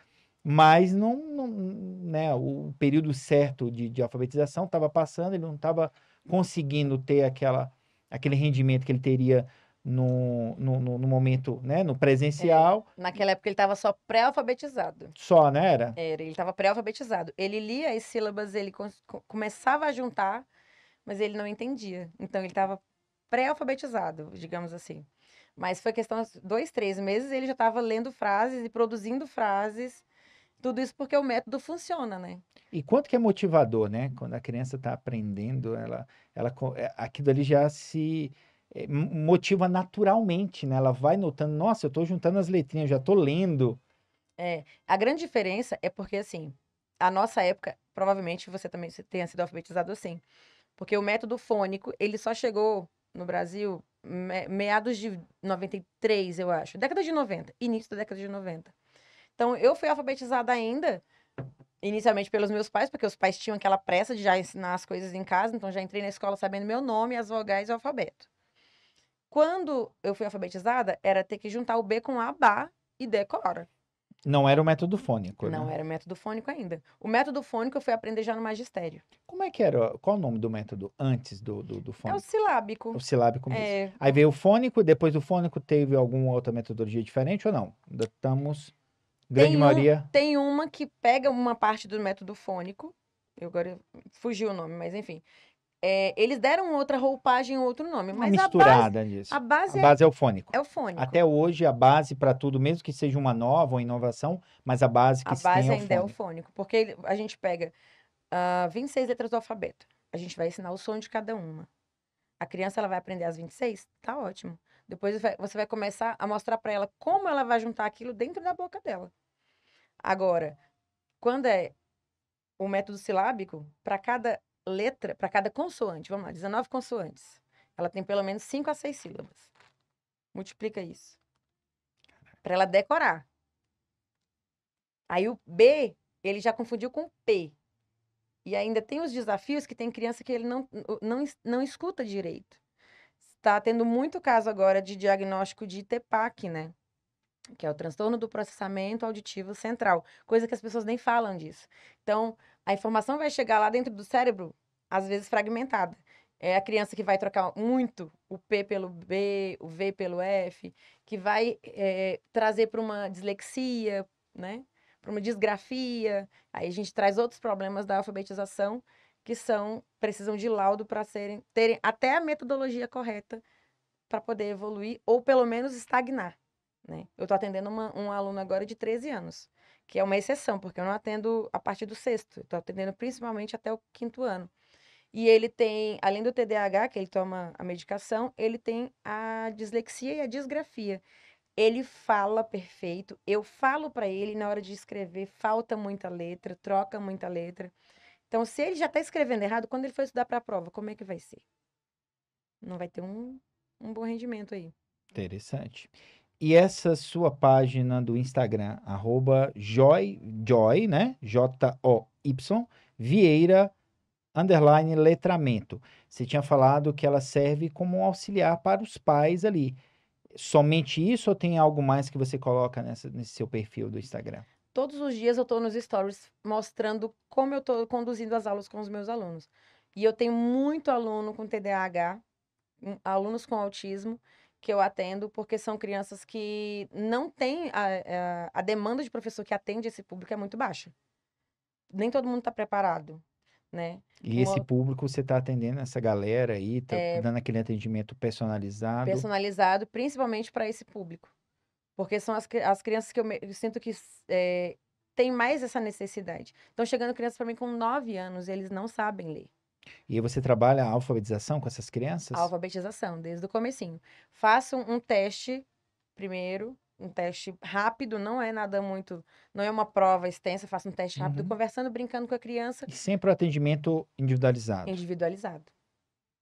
mas não, não né, o período certo de, de alfabetização estava passando, ele não estava conseguindo ter aquela, aquele rendimento que ele teria no, no, no, momento, né, no presencial. É. Naquela época ele estava só pré-alfabetizado. Só, né, era? Era, ele estava pré-alfabetizado. Ele lia as sílabas, ele começava a juntar, mas ele não entendia. Então ele estava pré-alfabetizado, digamos assim. Mas foi questão de dois, três meses, ele já estava lendo frases e produzindo frases. Tudo isso porque o método funciona, né? E quanto que é motivador, né? Quando a criança está aprendendo, ela, ela, é, aquilo ali já se é, motiva naturalmente, né? Ela vai notando, nossa, eu estou juntando as letrinhas, já estou lendo. É, a grande diferença é porque, assim, a nossa época, provavelmente você também tenha sido alfabetizado assim, porque o método fônico, ele só chegou no Brasil meados de 93, eu acho. Década de 90, início da década de 90. Então, eu fui alfabetizada ainda, inicialmente pelos meus pais, porque os pais tinham aquela pressa de já ensinar as coisas em casa, então já entrei na escola sabendo meu nome, as vogais e o alfabeto. Quando eu fui alfabetizada, era ter que juntar o B com A, Bá e decora. É não era o método fônico, Não né? era o método fônico ainda. O método fônico eu fui aprender já no magistério. Como é que era? Qual o nome do método antes do, do, do fônico? É o silábico. É o silábico mesmo. É... Aí veio o fônico, depois do fônico teve alguma outra metodologia diferente ou não? Ainda estamos... Grande tem maioria... tem uma que pega uma parte do método fônico, eu agora fugiu o nome, mas enfim, é, eles deram outra roupagem, outro nome. Mas misturada a base, disso. A base, a é base é, é, o fônico. É o fônico. Até hoje, a base para tudo, mesmo que seja uma nova uma inovação, mas a base que a se base tem é ainda é o fônico. É o fônico porque a gente pega uh, ah, 26 letras do alfabeto. A gente vai ensinar o som de cada uma. A criança ela vai aprender as 26? Tá ótimo. Depois você vai começar a mostrar para ela como ela vai juntar aquilo dentro da boca dela. Agora, quando é o método silábico, para cada letra, para cada consoante, vamos lá, 19 consoantes. Ela tem pelo menos 5 a 6 sílabas. Multiplica isso. Para ela decorar. Aí o B, ele já confundiu com P. E ainda tem os desafios que tem criança que ele não, não, não escuta direito. Está tendo muito caso agora de diagnóstico de TEPAC, né? que é o transtorno do processamento auditivo central, coisa que as pessoas nem falam disso. Então, a informação vai chegar lá dentro do cérebro, às vezes fragmentada. É a criança que vai trocar muito o P pelo B, o V pelo F, que vai é, trazer para uma dislexia, né? para uma disgrafia. Aí a gente traz outros problemas da alfabetização que são precisam de laudo para serem terem até a metodologia correta para poder evoluir ou pelo menos estagnar. Né? Eu estou atendendo uma, um aluno agora de 13 anos, que é uma exceção, porque eu não atendo a partir do sexto, estou atendendo principalmente até o quinto ano. E ele tem, além do TDAH, que ele toma a medicação, ele tem a dislexia e a disgrafia. Ele fala perfeito, eu falo para ele na hora de escrever, falta muita letra, troca muita letra. Então, se ele já está escrevendo errado, quando ele for estudar para a prova, como é que vai ser? Não vai ter um, um bom rendimento aí. Interessante. E essa sua página do Instagram, arroba joy, joy, né? J-O-Y, Vieira, underline letramento. Você tinha falado que ela serve como um auxiliar para os pais ali. Somente isso ou tem algo mais que você coloca nessa, nesse seu perfil do Instagram? Todos os dias eu estou nos stories mostrando como eu estou conduzindo as aulas com os meus alunos. E eu tenho muito aluno com TDAH, hum, alunos com autismo, que eu atendo, porque são crianças que não têm. A, a, eh, a demanda de professor que atende esse público é muito baixa. Nem todo mundo está preparado. Né? E esse público você está atendendo essa galera aí, tá é... dando aquele atendimento personalizado. Personalizado, principalmente para esse público. Porque são as, as crianças que eu, me, eu sinto que é, eh, tem mais essa necessidade. Estão chegando crianças para mim com 9 anos e eles não sabem ler. E você trabalha a alfabetização com essas crianças? Alfabetização, desde o comecinho. Faça um teste primeiro, um teste rápido, não é nada muito, não é uma prova extensa, faça um teste rápido, uhum. conversando, brincando com a criança. E sempre o atendimento individualizado. Individualizado.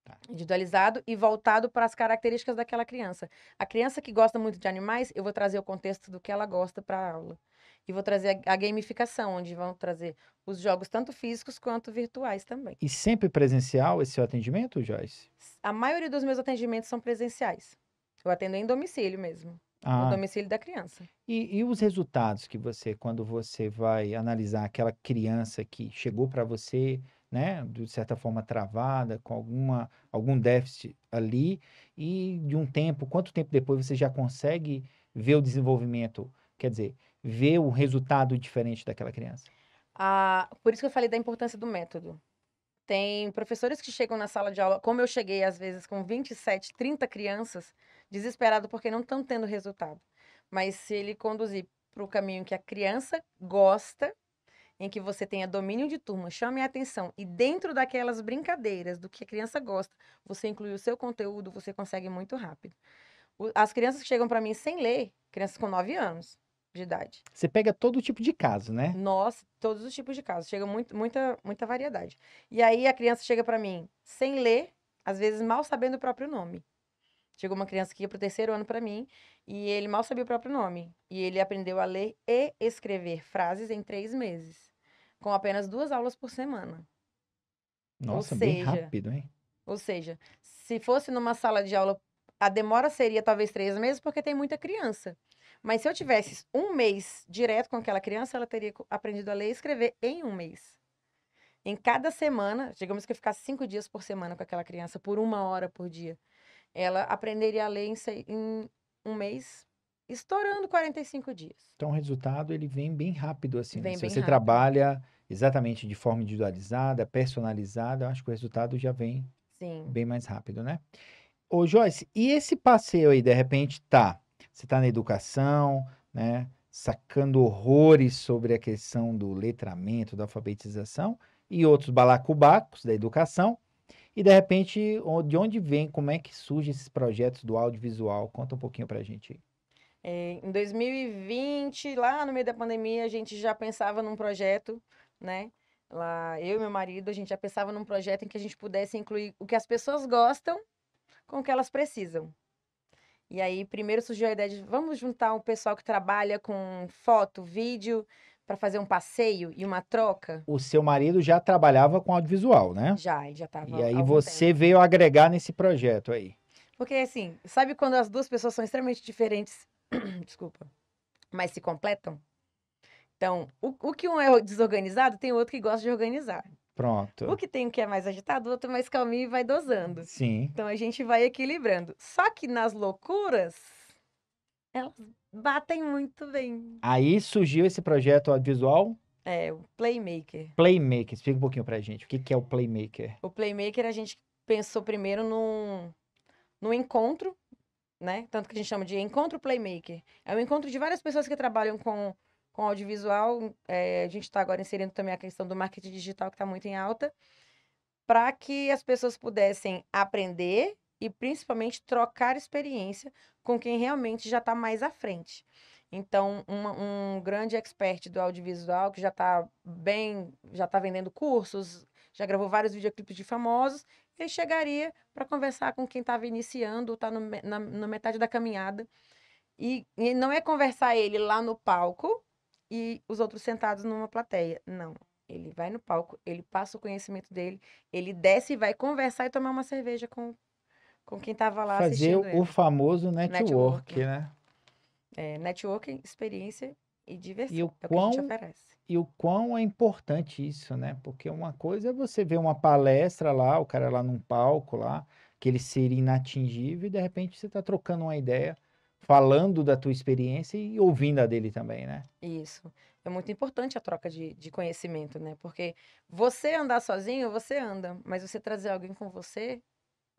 Tá. Individualizado e voltado para as características daquela criança. A criança que gosta muito de animais, eu vou trazer o contexto do que ela gosta para a aula. E vou trazer a, a gamificação, onde vão trazer os jogos tanto físicos quanto virtuais também. E sempre presencial esse seu atendimento, Joyce? A maioria dos meus atendimentos são presenciais. Eu atendo em domicílio mesmo. Ah. No domicílio da criança. E, e, os resultados que você, quando você vai analisar aquela criança que chegou para você, né, de certa forma travada, com alguma, algum déficit ali, e de um tempo, quanto tempo depois você já consegue ver o desenvolvimento? Quer dizer, ver o resultado diferente daquela criança? Ah, por isso que eu falei da importância do método. Tem professores que chegam na sala de aula, como eu cheguei às vezes com 27, 30 crianças, desesperado porque não estão tendo resultado. Mas se ele conduzir para o caminho que a criança gosta, em que você tenha domínio de turma, chame a atenção e dentro daquelas brincadeiras do que a criança gosta, você inclui o seu conteúdo, você consegue muito rápido. As crianças que chegam para mim sem ler, crianças com 9 anos, de idade. Você pega todo tipo de caso, né? Nossa, todos os tipos de casos. Chega muito, muita, muita variedade. E aí a criança chega para mim sem ler, às vezes mal sabendo o próprio nome. Chegou uma criança que ia pro terceiro ano para mim e ele mal sabia o próprio nome. E ele aprendeu a ler e escrever frases em três meses, com apenas duas aulas por semana. Nossa, seja, bem rápido, hein? Ou seja, se fosse numa sala de aula, a demora seria talvez três meses, porque tem muita criança. Mas se eu tivesse um mês direto com aquela criança, ela teria aprendido a ler e escrever em um mês. Em cada semana, digamos que eu ficasse cinco dias por semana com aquela criança, por uma hora por dia, ela aprenderia a ler em, seis, em um mês, estourando 45 dias. Então o resultado ele vem bem rápido assim. Né? Vem né? Se você rápido. trabalha exatamente de forma individualizada, personalizada, eu acho que o resultado já vem Sim. bem mais rápido, né? Ô Joyce, e esse passeio aí de repente tá? Você está na educação, né? Sacando horrores sobre a questão do letramento, da alfabetização e outros balacubacos da educação. E de repente, de onde vem, como é que surgem esses projetos do audiovisual? Conta um pouquinho para a gente. É, em 2020, lá no meio da pandemia, a gente já pensava num projeto, né? Lá, eu e meu marido, a gente já pensava num projeto em que a gente pudesse incluir o que as pessoas gostam com o que elas precisam. E aí, primeiro surgiu a ideia de vamos juntar um pessoal que trabalha com foto, vídeo, para fazer um passeio e uma troca. O seu marido já trabalhava com audiovisual, né? Já, ele já estava. E aí você tempo. veio agregar nesse projeto aí. Porque assim, sabe quando as duas pessoas são extremamente diferentes, *clears throat* desculpa, mas se completam? Então, o, o que um é desorganizado, tem outro que gosta de organizar. Pronto. O que tem o que é mais agitado, o outro mais calminho e vai dosando. Sim. Então a gente vai equilibrando. Só que nas loucuras, elas batem muito bem. Aí surgiu esse projeto audiovisual é, o Playmaker. Playmaker, explica um pouquinho pra gente. O que, que é o Playmaker? O Playmaker a gente pensou primeiro num, num encontro, né? Tanto que a gente chama de encontro Playmaker. É um encontro de várias pessoas que trabalham com com audiovisual, é, a gente está agora inserindo também a questão do marketing digital, que está muito em alta, para que as pessoas pudessem aprender e principalmente trocar experiência com quem realmente já está mais à frente. Então, uma, um grande expert do audiovisual que já está bem, já está vendendo cursos, já gravou vários videoclipes de famosos, ele chegaria para conversar com quem estava iniciando, está na, na metade da caminhada. E, e não é conversar ele lá no palco, e os outros sentados numa plateia. Não. Ele vai no palco, ele passa o conhecimento dele, ele desce e vai conversar e tomar uma cerveja com, com quem estava lá Fazer assistindo. Fazer o famoso network, né? É, networking, experiência e diversão. E o, é quão, e o quão é importante isso, né? Porque uma coisa é você ver uma palestra lá, o cara lá num palco lá, que ele seria inatingível, e de repente você está trocando uma ideia falando da tua experiência e ouvindo a dele também, né? Isso. É muito importante a troca de, de conhecimento, né? Porque você andar sozinho, você anda, mas você trazer alguém com você,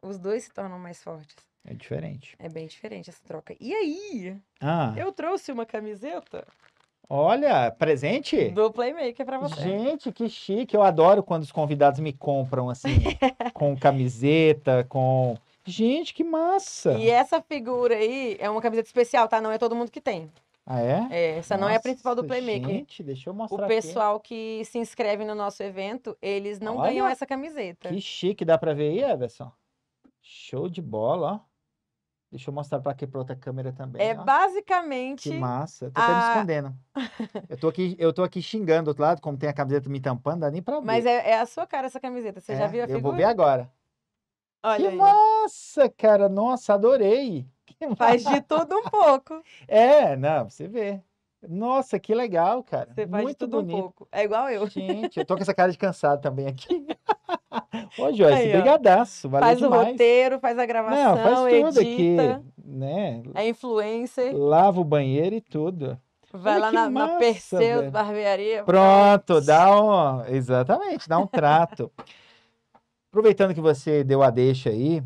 os dois se tornam mais fortes. É diferente. É bem diferente essa troca. E aí? Ah. Eu trouxe uma camiseta. Olha, presente? Do Playmaker pra você. Gente, que chique. Eu adoro quando os convidados me compram assim, *laughs* com camiseta, com Gente, que massa! E essa figura aí é uma camiseta especial, tá? Não é todo mundo que tem. Ah, é? é essa Nossa, não é a principal do Playmaker. Gente, deixa eu mostrar. O pessoal aqui. que se inscreve no nosso evento, eles não Olha, ganham essa camiseta. Que chique, dá pra ver aí, Everson? Show de bola, ó. Deixa eu mostrar para aqui para outra câmera também. É ó. basicamente. Que massa. Eu tô até me escondendo. *laughs* eu, tô aqui, eu tô aqui xingando do outro lado, como tem a camiseta me tampando, dá nem para ver. Mas é, é, a sua cara essa camiseta. Você é, já viu a figura? Eu vou ver agora. Olha que aí. massa, cara. Nossa, adorei. *laughs* Faz de tudo um pouco. É, não, você vê. Nossa, que legal, cara. Você faz Muito de tudo bonito. um pouco. É igual eu. Gente, eu tô com essa cara de cansado também aqui. *laughs* Ô, Joyce, brigadaço. Valeu faz demais. o roteiro, faz a gravação, Não, faz tudo edita, aqui, né? É influencer. Lava o banheiro e tudo. Vai Olha lá na, massa, na velho. Barbearia. Pronto, dá um... Exatamente, dá um trato. *laughs* Aproveitando que você deu a deixa aí,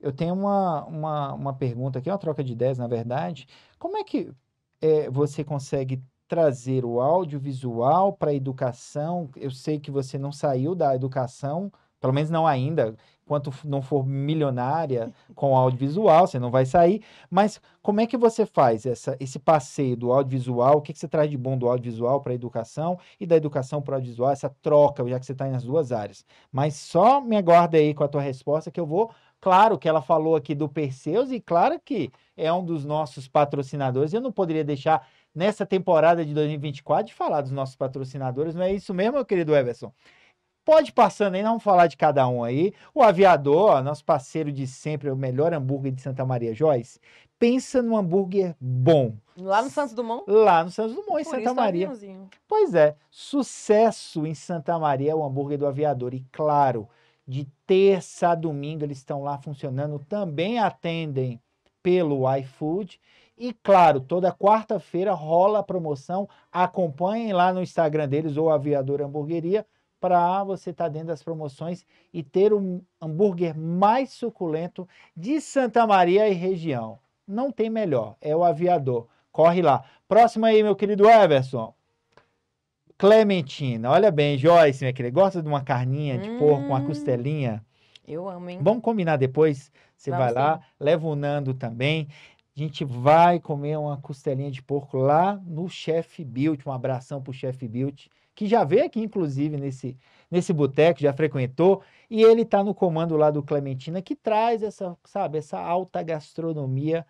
eu tenho uma, uma, uma pergunta aqui, uma troca de ideias, na verdade. Como é que é, você consegue trazer o audiovisual para a educação? Eu sei que você não saiu da educação, pelo menos não ainda. Enquanto não for milionária com audiovisual, você não vai sair. Mas como é que você faz essa, esse passeio do audiovisual? O que, que você traz de bom do audiovisual para a educação e da educação para o audiovisual? Essa troca, já que você está nas duas áreas. Mas só me aguarda aí com a tua resposta que eu vou Claro que ela falou aqui do Perseus e claro que é um dos nossos patrocinadores. Eu não poderia deixar nessa temporada de 2024 de falar dos nossos patrocinadores, não é isso mesmo, meu querido Everson? Pode passando aí, não falar de cada um aí. O Aviador, nosso parceiro de sempre, o melhor hambúrguer de Santa Maria Joyce. Pensa num hambúrguer bom. Lá no Santos Dumont? Lá no Santos Dumont, em Por Santa tá Maria. É pois é, sucesso em Santa Maria é o hambúrguer do Aviador. E claro, de terça a domingo eles estão lá funcionando. Também atendem pelo iFood. E claro, toda quarta-feira rola a promoção. Acompanhem lá no Instagram deles ou Aviador Hamburgueria para você estar tá dentro das promoções e ter um hambúrguer mais suculento de Santa Maria e região. Não tem melhor, é o aviador. Corre lá. Próxima aí, meu querido Everson. Clementina. Olha bem, Joyce, minha querida. Gosta de uma carninha de hum, porco, uma hum. costelinha? Eu amo, hein? Vamos combinar depois. Você vai lá, leva o Nando também. A gente vai comer uma costelinha de porco lá no Chef Built. Um abração pro Chef Built que já veio aqui, inclusive, nesse, nesse boteco, já frequentou, e ele está no comando lá do Clementina, que traz essa, sabe, essa alta gastronomia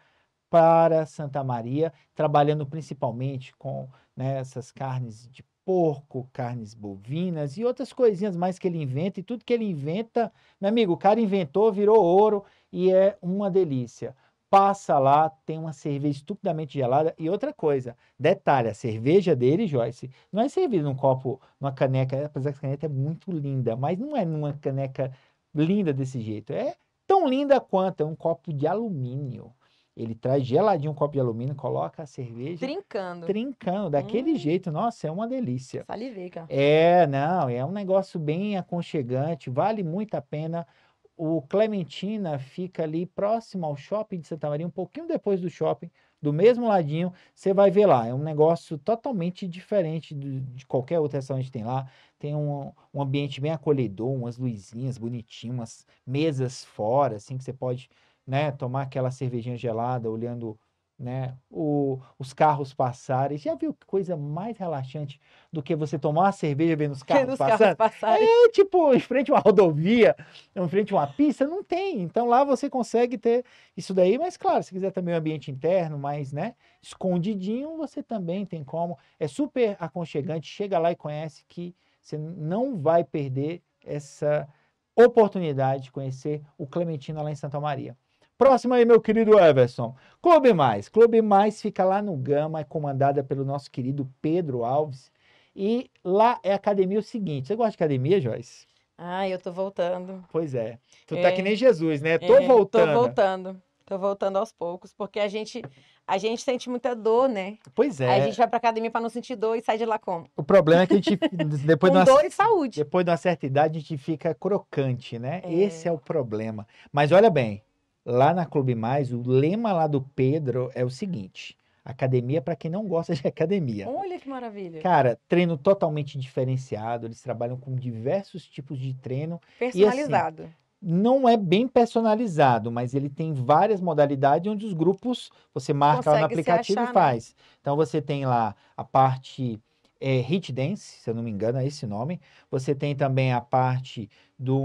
para Santa Maria, trabalhando principalmente com né, essas carnes de porco, carnes bovinas e outras coisinhas mais que ele inventa, e tudo que ele inventa, meu amigo, o cara inventou, virou ouro e é uma delícia passa lá, tem uma cerveja estupidamente gelada. E outra coisa, detalhe, a cerveja dele, Joyce, não é servida num copo, numa caneca, apesar que a caneca é muito linda, mas não é numa caneca linda desse jeito. É tão linda quanto, é um copo de alumínio. Ele traz geladinho um copo de alumínio, coloca a cerveja. Trincando. Trincando, daquele hum. jeito. Nossa, é uma delícia. Salivei, cara. É, não, é um negócio bem aconchegante, vale muito a pena o Clementina fica ali próximo ao shopping de Santa Maria, um pouquinho depois do shopping, do mesmo ladinho, você vai ver lá. É um negócio totalmente diferente do, de qualquer outro restaurante que tem lá. Tem um, um, ambiente bem acolhedor, umas luzinhas bonitinhas, umas mesas fora, assim, que você pode né, tomar aquela cervejinha gelada, olhando né? O, os carros passarem. Já viu que coisa mais relaxante do que você tomar uma cerveja vendo os *laughs* carros, vendo passando? Carros passarem. É tipo, em frente a uma rodovia, em frente a uma pista, não tem. Então lá você consegue ter isso daí, mas claro, se quiser também um ambiente interno, mais né, escondidinho, você também tem como. É super aconchegante, chega lá e conhece que você não vai perder essa oportunidade de conhecer o Clementino lá em Santa Maria. Próxima aí, meu querido Everson. Clube Mais. Clube Mais fica lá no Gama, é comandada pelo nosso querido Pedro Alves. E lá é academia o seguinte. Você gosta de academia, Joyce? Ah, eu tô voltando. Pois é. Tu tá é, tá que nem Jesus, né? Tô é, voltando. Tô voltando. Tô voltando aos poucos, porque a gente a gente sente muita dor, né? Pois é. Aí a gente vai pra academia pra não sentir dor e sai de lá como? O problema é que a gente. *laughs* Depois Com de dor e saúde. Depois de uma certa idade, a gente fica crocante, né? É. Esse é o problema. Mas olha bem, lá na Clube Mais, o lema lá do Pedro é o seguinte: academia para quem não gosta de *laughs* academia. Olha que maravilha. Cara, treino totalmente diferenciado, eles trabalham com diversos tipos de treino. Personalizado. E, assim, não é bem personalizado, mas ele tem várias modalidades onde os grupos você marca lá no aplicativo achar, e né? faz. Né? Então você tem lá a parte é, Hit Dance, se eu não me engano, é esse nome. Você tem também a parte do,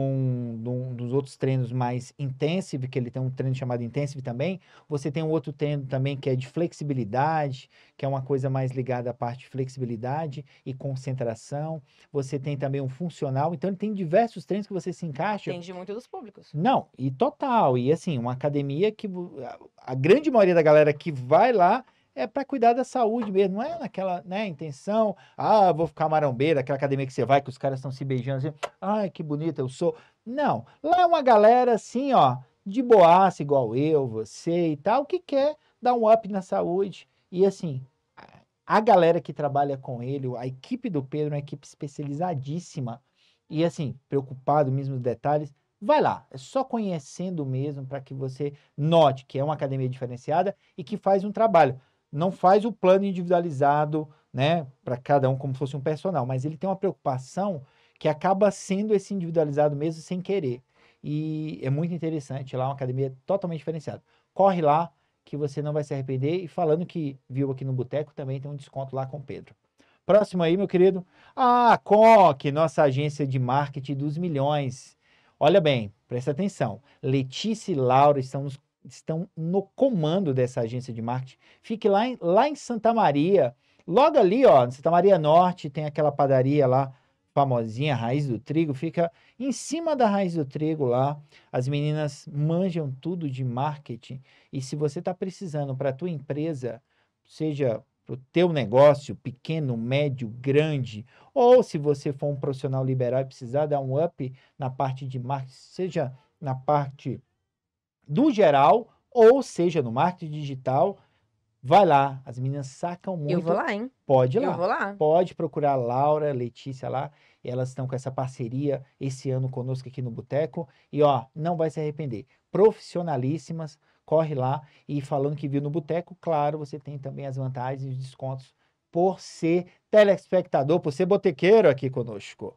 do, dos outros treinos mais intensive, que ele tem um treino chamado intensive também. Você tem um outro treino também que é de flexibilidade, que é uma coisa mais ligada à parte de flexibilidade e concentração. Você tem também um funcional. Então, ele tem diversos treinos que você se encaixa. Depende muito dos públicos. Não, e total. E assim, uma academia que a grande maioria da galera que vai lá é para cuidar da saúde mesmo, não é naquela né, intenção, ah, vou ficar marombeira, aquela academia que você vai, que os caras estão se beijando, assim, ai, que bonita eu sou. Não, lá é uma galera assim, ó, de boaça, igual eu, você e tal, que quer dar um up na saúde. E assim, a galera que trabalha com ele, a equipe do Pedro é uma equipe especializadíssima e assim, preocupado mesmo nos detalhes, vai lá, é só conhecendo mesmo para que você note que é uma academia diferenciada e que faz um trabalho não faz o plano individualizado, né, para cada um como fosse um personal, mas ele tem uma preocupação que acaba sendo esse individualizado mesmo sem querer. E é muito interessante lá, é uma academia totalmente diferenciada. Corre lá que você não vai se arrepender e falando que viu aqui no Boteco também tem um desconto lá com o Pedro. Próximo aí, meu querido. Ah, a COC, nossa agência de marketing dos milhões. Olha bem, presta atenção. Letícia e Laura estão nos estão no comando dessa agência de marketing. Fique lá em, lá em Santa Maria, logo ali, ó, Santa Maria Norte, tem aquela padaria lá, famosinha, Raiz do Trigo, fica em cima da Raiz do Trigo lá. As meninas manjam tudo de marketing. E se você está precisando para a tua empresa, seja para o teu negócio, pequeno, médio, grande, ou se você for um profissional liberal e precisar dar um up na parte de marketing, seja na parte do geral, ou seja, no marketing digital, vai lá. As meninas sacam muito. Eu vou lá, hein? Pode ir lá. Eu vou lá. Pode procurar a Laura, a Letícia lá. Elas estão com essa parceria esse ano conosco aqui no Boteco. E ó, não vai se arrepender. Profissionalíssimas, corre lá. E falando que viu no Boteco, claro, você tem também as vantagens e os descontos por ser telespectador, por ser botequeiro aqui conosco.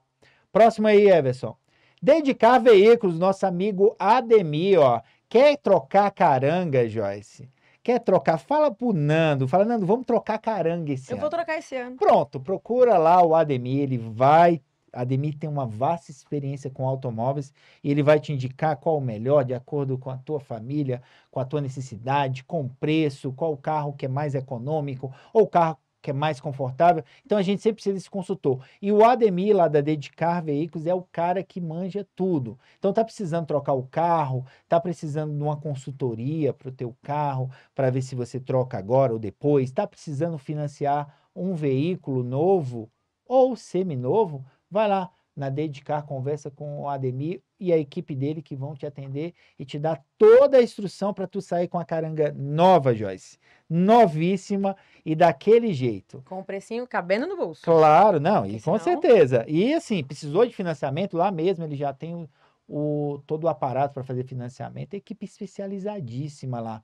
Próximo aí, Everson. Dedicar veículos, nosso amigo Ademir, ó. Quer trocar caranga, Joyce? Quer trocar? Fala pro Nando. Fala, Nando, vamos trocar caranga esse Eu ano. Eu vou trocar esse ano. Pronto, procura lá o Ademir, ele vai. Ademir tem uma vasta experiência com automóveis e ele vai te indicar qual o melhor de acordo com a tua família, com a tua necessidade, com o preço, qual o carro que é mais econômico ou o carro que é mais confortável. Então a gente sempre precisa desse consultor. E o Ademir, lá da Dedicar Veículos, é o cara que manja tudo. Então tá precisando trocar o carro, tá precisando de uma consultoria para o teu carro, para ver se você troca agora ou depois, tá precisando financiar um veículo novo ou seminovo, vai lá, na Dedicar, conversa com o Ademir e a equipe dele que vão te atender e te dar toda a instrução para tu sair com a caranga nova, Joyce. Novíssima e daquele jeito. Com o precinho cabendo no bolso. Claro, não, Porque e com senão... certeza. E assim, precisou de financiamento lá mesmo, ele já tem o, o todo o aparato para fazer financiamento, equipe especializadíssima lá.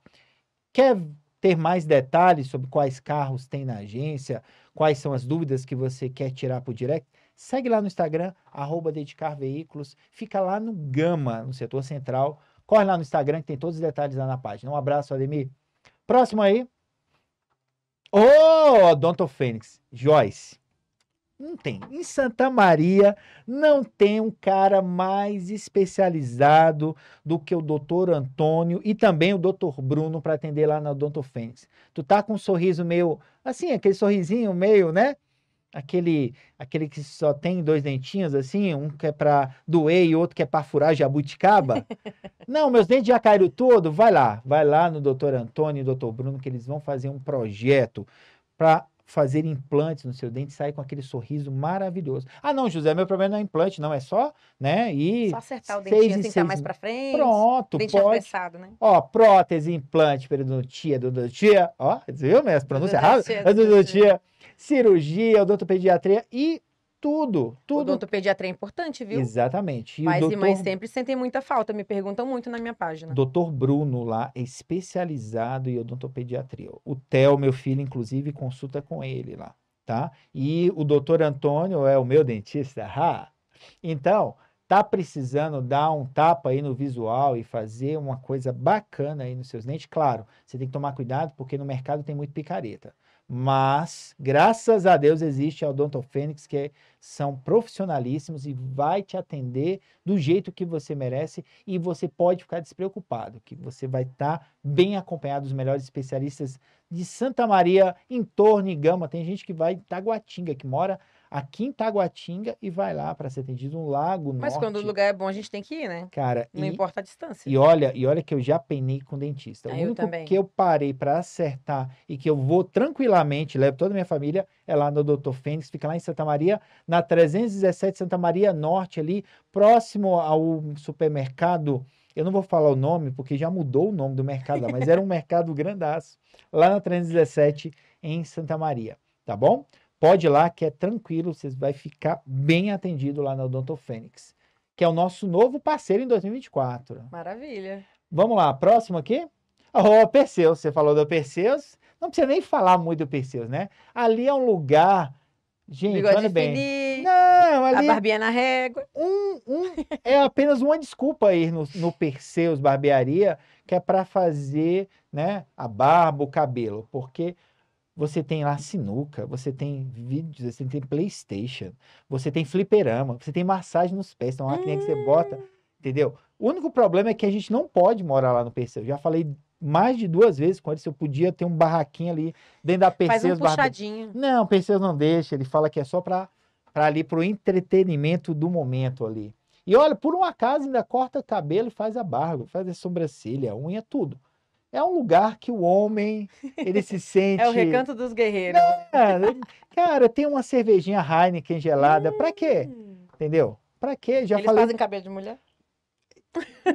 Quer ter mais detalhes sobre quais carros tem na agência, quais são as dúvidas que você quer tirar para o direct? Segue lá no Instagram, arroba Dedicar Veículos. Fica lá no Gama, no setor central. Corre lá no Instagram que tem todos os detalhes lá na página. Um abraço, Ademir. Próximo aí. Ô, oh, Odonto Fênix, Joyce. Não tem. Em Santa Maria não tem um cara mais especializado do que o doutor Antônio e também o doutor Bruno para atender lá na Odonto Fênix. Tu tá com um sorriso meio, assim, aquele sorrisinho meio, né? aquele aquele que só tem dois dentinhos assim, um que é para doer e outro que é para furar jabuticaba. *laughs* Não, meus dentes já caíram todo, vai lá, vai lá no doutor Antônio e doutor Bruno que eles vão fazer um projeto para fazer implantes no seu dente sair com aquele sorriso maravilhoso. Ah, não, José, meu problema não é implante, não, é só, né, e... Só acertar o dentinho, assim, tentar tá mais para frente. Pronto, dente pode. Apressado, né? Ó, prótese, implante, periodontia, odontia, ó, viu minhas pronúncias erradas? Odontia, cirurgia, odontopediatria e tudo, tudo. Odontopediatria é importante, viu? Exatamente. E Pais doutor... e mães sempre sentem muita falta, me perguntam muito na minha página. Doutor Bruno lá é especializado em odontopediatria. O Theo, meu filho, inclusive, consulta com ele lá, tá? E o doutor Antônio é o meu dentista. Ha! Então, tá precisando dar um tapa aí no visual e fazer uma coisa bacana aí nos seus dentes? Claro, você tem que tomar cuidado porque no mercado tem muito picareta. Mas, graças a Deus, existe a Fênix, que é, são profissionalíssimos e vai te atender do jeito que você merece e você pode ficar despreocupado, que você vai estar tá bem acompanhado dos melhores especialistas de Santa Maria, em torno e gama. Tem gente que vai em Taguatinga, que mora aqui em Taguatinga e vai lá para ser atendido um Lago Norte. Mas quando o lugar é bom, a gente tem que ir, né? Cara, não e, importa a distância. E olha, e olha que eu já penei com dentista. Ah, o único eu que eu parei para acertar e que eu vou tranquilamente, levo toda a minha família, é lá no Dr. Fênix, fica lá em Santa Maria, na 317 Santa Maria Norte ali, próximo ao supermercado eu não vou falar o nome, porque já mudou o nome do mercado, mas era um *laughs* mercado grandaço, lá na 317, em Santa Maria, tá bom? Pode ir lá que é tranquilo, você vai ficar bem atendido lá na Odonto Fênix, que é o nosso novo parceiro em 2024. Maravilha. Vamos lá, próximo aqui? Oh, Perseus, você falou do Perseus. Não precisa nem falar muito do Perseus, né? Ali é um lugar. Gente, Bigode olha bem. não, ali... A barbinha na régua. Um, um, é apenas uma desculpa ir no, no Perseus Barbearia, que é para fazer né, a barba, o cabelo. Porque você tem lá sinuca, você tem vídeos, você tem Playstation, você tem fliperama, você tem massagem nos pés, então é uma máquina que você bota, hum. entendeu? O único problema é que a gente não pode morar lá no PC. Eu já falei mais de duas vezes com ele se eu podia ter um barraquinho ali dentro da PC. Faz um puxadinho. Não, Perseus não deixa. Ele fala que é só para ali, para o entretenimento do momento ali. E olha, por um acaso ainda corta cabelo e faz a barba, faz a sobrancelha, a unha, tudo é um lugar que o homem ele se sente. *laughs* É o recanto dos guerreiros. Não, *laughs* cara, tem uma cervejinha Heineken gelada. Hum. Pra quê? Hum. Entendeu? Pra quê? Já Eles falei... fazem cabelo de mulher?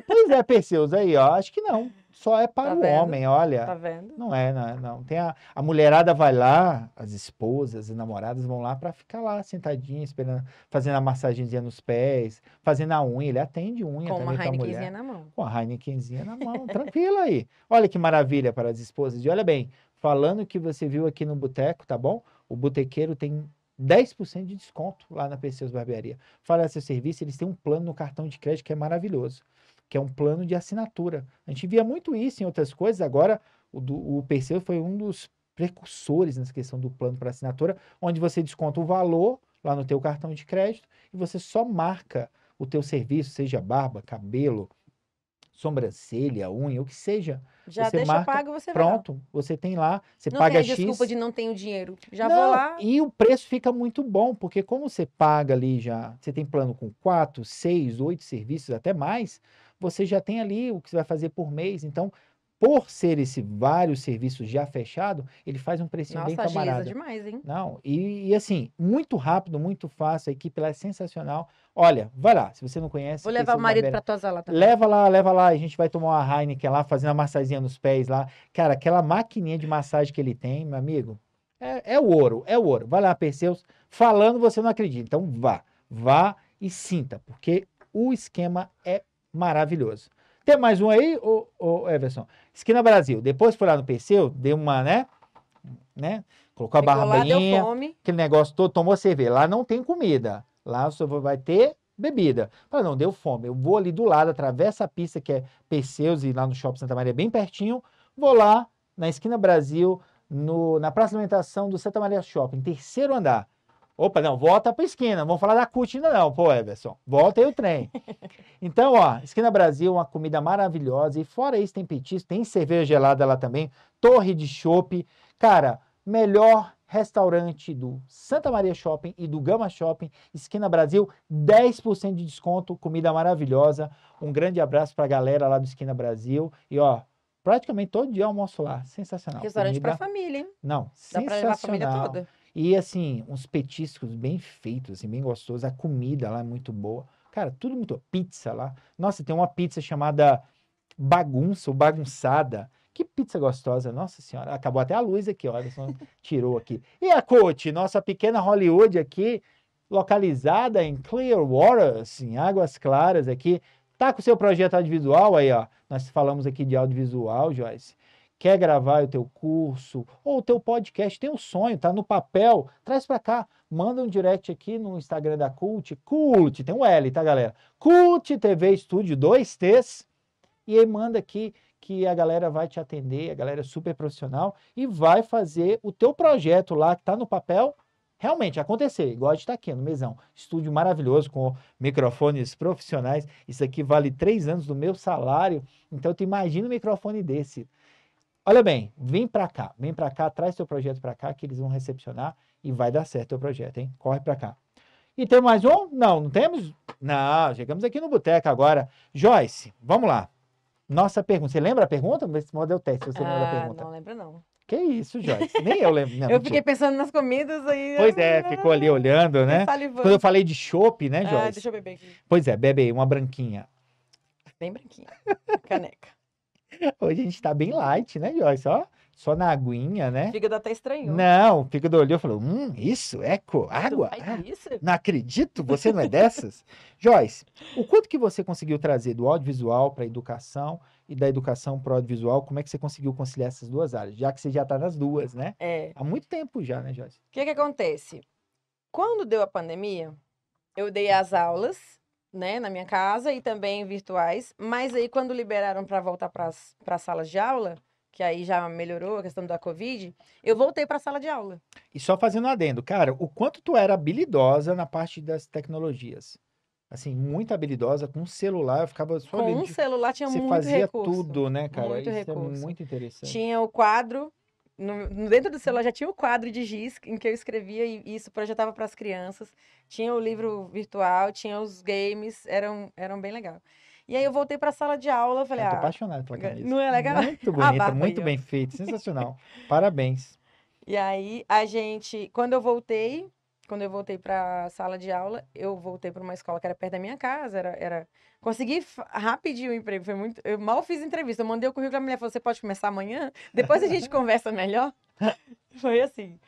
Pois é, Perseus, aí, ó. Acho que não só é para tá o vendo? homem, olha. Tá vendo? Não é, não, é, não. Tem a, a mulherada vai lá, as esposas, as namoradas vão lá para ficar lá sentadinha, esperando, fazendo a massagenzinha nos pés, fazendo a unha, ele atende unha Com também para a mulher. Na mão. Com a Heinekenzinha na mão. Tranquilo aí. Olha que maravilha para as esposas. E olha bem, falando que você viu aqui no boteco, tá bom? O botequeiro tem 10% de desconto lá na Perseus Barbearia. Fala seu serviço, eles têm um plano no cartão de crédito que é maravilhoso que é um plano de assinatura. A gente via muito isso em outras coisas, agora o, do, o Perseu foi um dos precursores nessa questão do plano para assinatura, onde você desconta o valor lá no teu cartão de crédito e você só marca o teu serviço, seja barba, cabelo, sobrancelha, unha, o que seja. Já você deixa marca, pago, você Pronto, vai você tem lá, você não paga X. Não X. desculpa de não ter o dinheiro. Já não, vou lá. E o preço fica muito bom, porque como você paga ali já, você tem plano com quatro, seis, oito serviços, até mais, você já tem ali o que você vai fazer por mês. Então, por ser esse vários serviços já fechado, ele faz um precinho Nossa, bem camarada. Nossa, demais, hein? Não, e, e, assim, muito rápido, muito fácil, a equipe lá é sensacional. Olha, vai lá, se você não conhece... Vou levar o marido para tua sala também. Leva lá, leva lá, a gente vai tomar uma Heineken lá, fazendo a massazinha nos pés lá. Cara, aquela maquininha de massagem que ele tem, meu amigo, é, é o ouro, é o ouro. Vai lá, Perseus, falando você não acredita, então vá, vá e sinta, porque o esquema é maravilhoso. Tem mais um aí, ô, ô Everson? Esquina Brasil. Depois foi lá no eu deu uma, né? né? Colocou a barra banhinha, aquele negócio todo, tomou cerveja. Lá não tem comida. Lá só vai ter bebida. Mas não, deu fome. Eu vou ali do lado, atravessa a pista que é Perseus e lá no Shopping Santa Maria, bem pertinho. Vou lá na esquina Brasil, no, na praça de alimentação do Santa Maria Shopping, terceiro andar. Opa, não, volta para esquina, vamos falar da CUT ainda não, pô, Everson. Volta aí o trem. *laughs* Então, ó, Esquina Brasil, uma comida maravilhosa. E fora isso, tem petisco, tem cerveja gelada lá também, torre de chope. Cara, melhor restaurante do Santa Maria Shopping e do Gama Shopping, Esquina Brasil, 10% de desconto, comida maravilhosa. Um grande abraço para a galera lá do Esquina Brasil. E, ó, praticamente todo dia almoço lá. Sensacional. Restaurante para família, hein? Não, Dá sensacional. pra levar a família toda. E assim, uns petiscos bem feitos, assim, bem gostosos. A comida lá é muito boa. Cara, tudo muito. Pizza lá. Nossa, tem uma pizza chamada Bagunça ou Bagunçada. Que pizza gostosa, nossa senhora. Acabou até a luz aqui, olha, só *laughs* tirou aqui. E a Coach, nossa pequena Hollywood aqui, localizada em Clearwater, assim, em Águas Claras aqui. Tá com o seu projeto audiovisual aí, ó. Nós falamos aqui de audiovisual, Joyce quer gravar o teu curso ou o teu podcast, tem um sonho, tá no papel, traz para cá, manda um direct aqui no Instagram da Cult, Cult, tem um L, tá galera? Cult TV Studio 2Ts e aí manda aqui que a galera vai te atender, a galera é super profissional e vai fazer o teu projeto lá que tá no papel realmente acontecer, igual a gente está aqui no mesão. Estúdio maravilhoso com microfones profissionais. Isso aqui vale três anos do meu salário. Então, tu imagina um microfone desse. Olha bem, vem para cá, vem para cá, traz teu projeto para cá que eles vão recepcionar e vai dar certo teu projeto, hein? Corre para cá. E tem mais um? Não, não temos? Não, chegamos aqui no boteco agora. Joyce, vamos lá. Nossa pergunta. Você lembra a pergunta? Vamos ver se modelo teste, você ah, lembra a pergunta. Não lembro, não. Que isso, Joyce? Nem eu lembro. *laughs* Não, eu fiquei pensando nas comidas aí. Pois é, ficou ali olhando, né? Quando eu falei de chopp, né, ah, Joyce? Ah, deixa eu beber aqui. Pois é, bebe aí, uma branquinha. Bem branquinha. Caneca. Hoje a gente tá bem light, né, Joyce? Ó, só na aguinha, né? O fígado até estranhou. Não, o fígado olhou e falou: hum, isso, eco, água. Ah, isso? Não acredito, você não é dessas. *laughs* Joyce, o quanto que você conseguiu trazer do audiovisual para a educação e da educação para o audiovisual? Como é que você conseguiu conciliar essas duas áreas? Já que você já tá nas duas, né? É. Há muito tempo já, né, Joyce? O que, que acontece? Quando deu a pandemia, eu dei as aulas né, na minha casa e também virtuais. Mas aí quando liberaram para voltar para a sala de aula, que aí já melhorou a questão da Covid, eu voltei para a sala de aula. E só fazendo um adendo, cara, o quanto tu era habilidosa na parte das tecnologias? Assim, muito habilidosa, com celular, eu ficava só Com um celular tinha Você muito recurso. Você fazia tudo, né, cara? Muito Isso é recurso. é muito interessante. Tinha o quadro no, dentro do celular já tinha o quadro de giz em que eu escrevia e isso projetava para as crianças. Tinha o livro uhum. virtual, tinha os games, eram, eram bem legal. E aí eu voltei para a sala de aula, falei, eu tô ah, apaixonado pela camisa. Não é legal? Muito *laughs* ah, bonita, muito então. bem feito, sensacional. *laughs* Parabéns. E aí a gente, quando eu voltei, quando eu voltei para a sala de aula, eu voltei para uma escola que era perto da minha casa, era, era... consegui rapidinho o emprego, foi muito, eu mal fiz entrevista, eu mandei o currículo, a mulher falou, você pode começar amanhã? Depois a gente conversa melhor. *laughs* foi assim,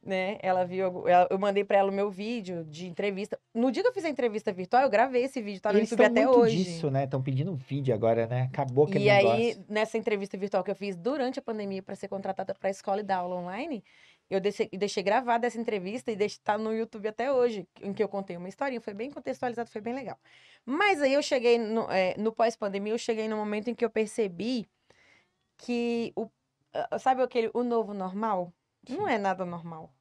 né? Ela viu, eu mandei para ela o meu vídeo de entrevista. No dia que eu fiz a entrevista virtual, eu gravei esse vídeo, tá no YouTube até muito hoje. isso né? Estão pedindo vídeo agora, né? Acabou que E aí, negócio. nessa entrevista virtual que eu fiz durante a pandemia para ser contratada para a escola e dar aula online, eu deixei, deixei gravada essa entrevista e está no YouTube até hoje, em que eu contei uma historinha, foi bem contextualizado, foi bem legal. Mas aí eu cheguei, no, é, no pós-pandemia, eu cheguei no momento em que eu percebi que, o, sabe aquele, o novo normal? Sim. Não é nada normal.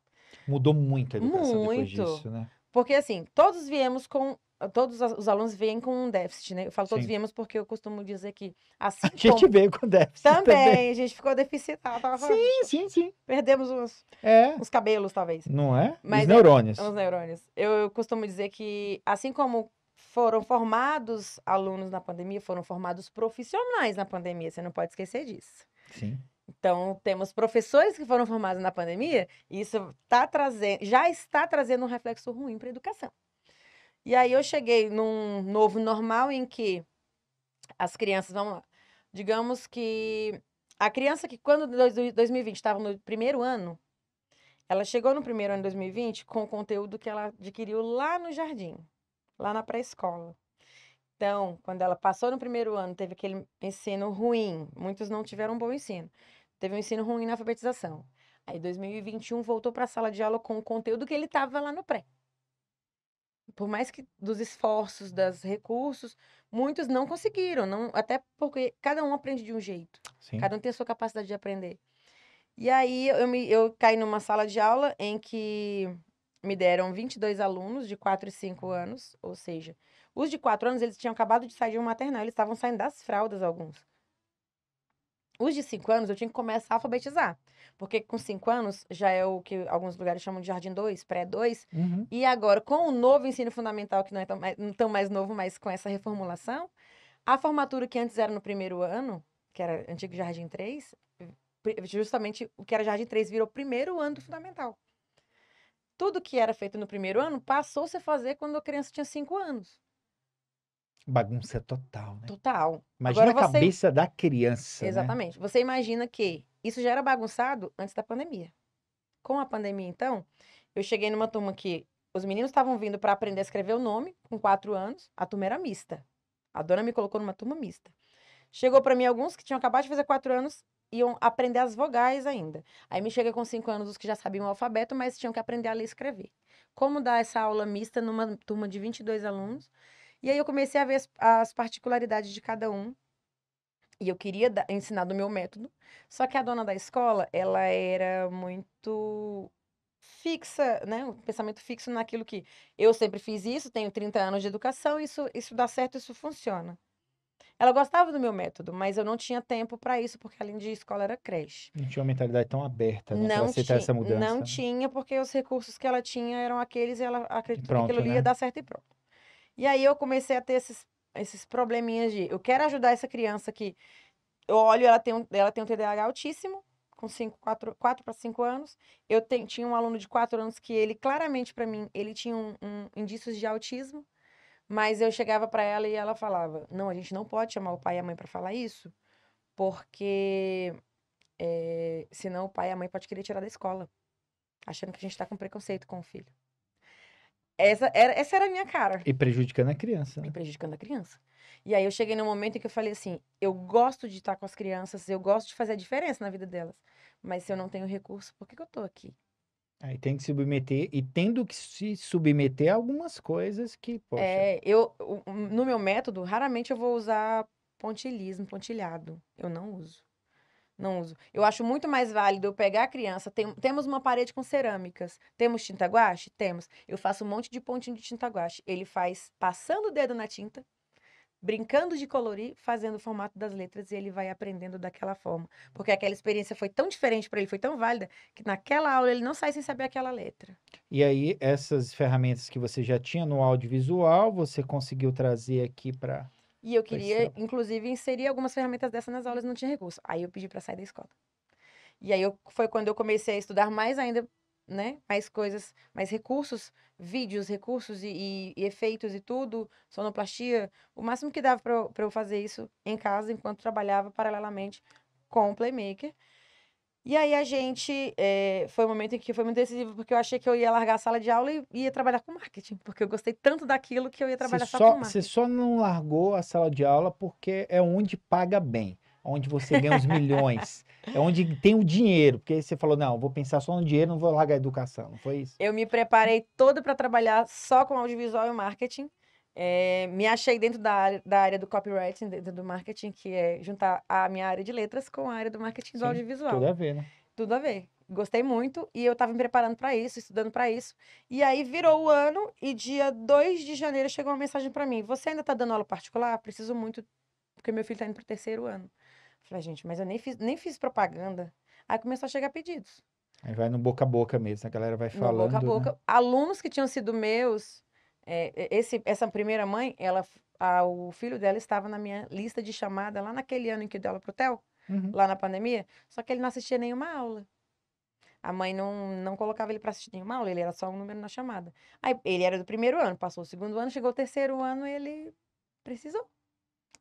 Mudou muito a educação muito, depois disso, né? Porque assim, todos viemos com todos os alunos vêm com um déficit, né? Eu falo Sim. todos viemos porque eu costumo dizer que *laughs* assim. A gente veio com déficit. Também, também. a gente ficou deficitário. Sim, sim, sim. Perdemos os, é. os cabelos, talvez. Não é? Mas, os é, neurônios. os neurônios. Eu, eu costumo dizer que, assim como foram formados alunos na pandemia, foram formados profissionais na pandemia. Você não pode esquecer disso. Sim. Então, temos professores que foram formados na pandemia, e isso tá trazendo, já está trazendo um reflexo ruim para a educação. E aí eu cheguei num novo normal em que as crianças, vamos lá, digamos que a criança que quando 2020 estava no primeiro ano, ela chegou no primeiro ano de 2020 com o conteúdo que ela adquiriu lá no jardim, lá na pré-escola. Então, quando ela passou no primeiro ano, teve aquele ensino ruim. Muitos não tiveram um bom ensino. Teve um ensino ruim na alfabetização. Aí, 2021, voltou para a sala de aula com o conteúdo que ele estava lá no pré por mais que dos esforços, dos recursos, muitos não conseguiram, não, até porque cada um aprende de um jeito. Sim. Cada um tem a sua capacidade de aprender. E aí eu, me, eu caí numa sala de aula em que me deram 22 alunos de 4 e 5 anos, ou seja, os de 4 anos eles tinham acabado de sair de um maternal, eles estavam saindo das fraldas alguns. Os de 5 anos eu tinha que começar a alfabetizar. Porque com cinco anos já é o que alguns lugares chamam de jardim 2, pré 2. Uhum. E agora, com o novo ensino fundamental, que não é tão mais, tão mais novo, mas com essa reformulação, a formatura que antes era no primeiro ano, que era antigo jardim 3, justamente o que era jardim 3 virou primeiro ano do fundamental. Tudo que era feito no primeiro ano passou-se a fazer quando a criança tinha cinco anos. Bagunça total, né? Total. Imagina Agora a você... cabeça da criança. Né? Exatamente. Né? Você imagina que isso já era bagunçado antes da pandemia. Com a pandemia, então, eu cheguei numa turma que os meninos estavam vindo para aprender a escrever o nome, com quatro anos. A turma era mista. A dona me colocou numa turma mista. Chegou para mim alguns que tinham acabado de fazer quatro anos, iam aprender as vogais ainda. Aí me chega com cinco anos os que já sabiam o alfabeto, mas tinham que aprender a ler e escrever. Como dar essa aula mista numa turma de 22 alunos, e aí eu comecei a ver as, as particularidades de cada um. E eu queria ensinar do meu método. Só que a dona da escola, ela era muito fixa, né? Um pensamento fixo naquilo que eu sempre fiz isso, tenho 30 anos de educação, isso, isso dá certo, isso funciona. Ela gostava do meu método, mas eu não tinha tempo para isso, porque além de escola era creche. Não tinha uma mentalidade tão aberta né, para aceitar essa mudança. Não né? tinha, porque os recursos que ela tinha eram aqueles e ela acreditou que aquilo né? ia dar certo e pronto. E aí eu comecei a ter esses, esses probleminhas de eu quero ajudar essa criança que eu olho, ela tem um, ela tem um TDAH altíssimo, com 4, 4 para 5 anos. Eu te, tinha um aluno de 4 anos que ele, claramente para mim, ele tinha um, um, indícios de autismo, mas eu chegava para ela e ela falava: Não, a gente não pode chamar o pai e a mãe para falar isso, porque é, senão o pai e a mãe pode querer tirar da escola, achando que a gente está com preconceito com o filho. Essa era, essa era a minha cara. E prejudicando a criança. Né? E prejudicando a criança. E aí eu cheguei num momento em que eu falei assim: eu gosto de estar com as crianças, eu gosto de fazer a diferença na vida delas. Mas se eu não tenho recurso, por que, que eu tô aqui? Aí tem que se submeter, e tendo que se submeter a algumas coisas que, poxa... É, eu, no meu método, raramente eu vou usar pontilhismo, pontilhado. Eu não uso. Não uso. Eu acho muito mais válido eu pegar a criança. Tem, temos uma parede com cerâmicas. Temos tinta guache? Temos. Eu faço um monte de pontinho de tinta guache. Ele faz passando o dedo na tinta, brincando de colorir, fazendo o formato das letras e ele vai aprendendo daquela forma. Porque aquela experiência foi tão diferente para ele, foi tão válida, que naquela aula ele não sai sem saber aquela letra. E aí, essas ferramentas que você já tinha no audiovisual, você conseguiu trazer aqui para e eu queria, é. inclusive, inserir algumas ferramentas dessas nas aulas, não tinha recurso. Aí eu pedi para sair da escola. E aí eu, foi quando eu comecei a estudar mais ainda, né? Mais coisas, mais recursos, vídeos, recursos e, e, e efeitos e tudo, sonoplastia. O máximo que dava para eu fazer isso em casa, enquanto trabalhava paralelamente com o Playmaker. E aí a gente. É, foi um momento em que foi muito decisivo, porque eu achei que eu ia largar a sala de aula e ia trabalhar com marketing, porque eu gostei tanto daquilo que eu ia trabalhar só, só com marketing. Você só não largou a sala de aula porque é onde paga bem, onde você ganha os milhões. *laughs* é onde tem o dinheiro, porque você falou, não, vou pensar só no dinheiro, não vou largar a educação, não foi isso? Eu me preparei toda para trabalhar só com audiovisual e marketing, é, me achei dentro da área, da área do copywriting, dentro do marketing, que é juntar a minha área de letras com a área do marketing Sim, do audiovisual. Tudo a ver, né? Tudo a ver. Gostei muito e eu estava me preparando para isso, estudando para isso. E aí virou o ano e dia 2 de janeiro chegou uma mensagem para mim: Você ainda está dando aula particular? Preciso muito, porque meu filho está indo para o terceiro ano. Eu falei, gente, mas eu nem fiz, nem fiz propaganda. Aí começou a chegar pedidos. Aí vai no boca a boca mesmo, a galera vai falando. No boca a né? boca. Né? Alunos que tinham sido meus é, esse, essa primeira mãe, ela, a, o filho dela estava na minha lista de chamada lá naquele ano em que deu ela pro TEL, uhum. lá na pandemia, só que ele não assistia nenhuma aula. A mãe não, não colocava ele para assistir nenhuma aula, ele era só um número na chamada. Aí ele era do primeiro ano, passou o segundo ano, chegou o terceiro ano ele precisou.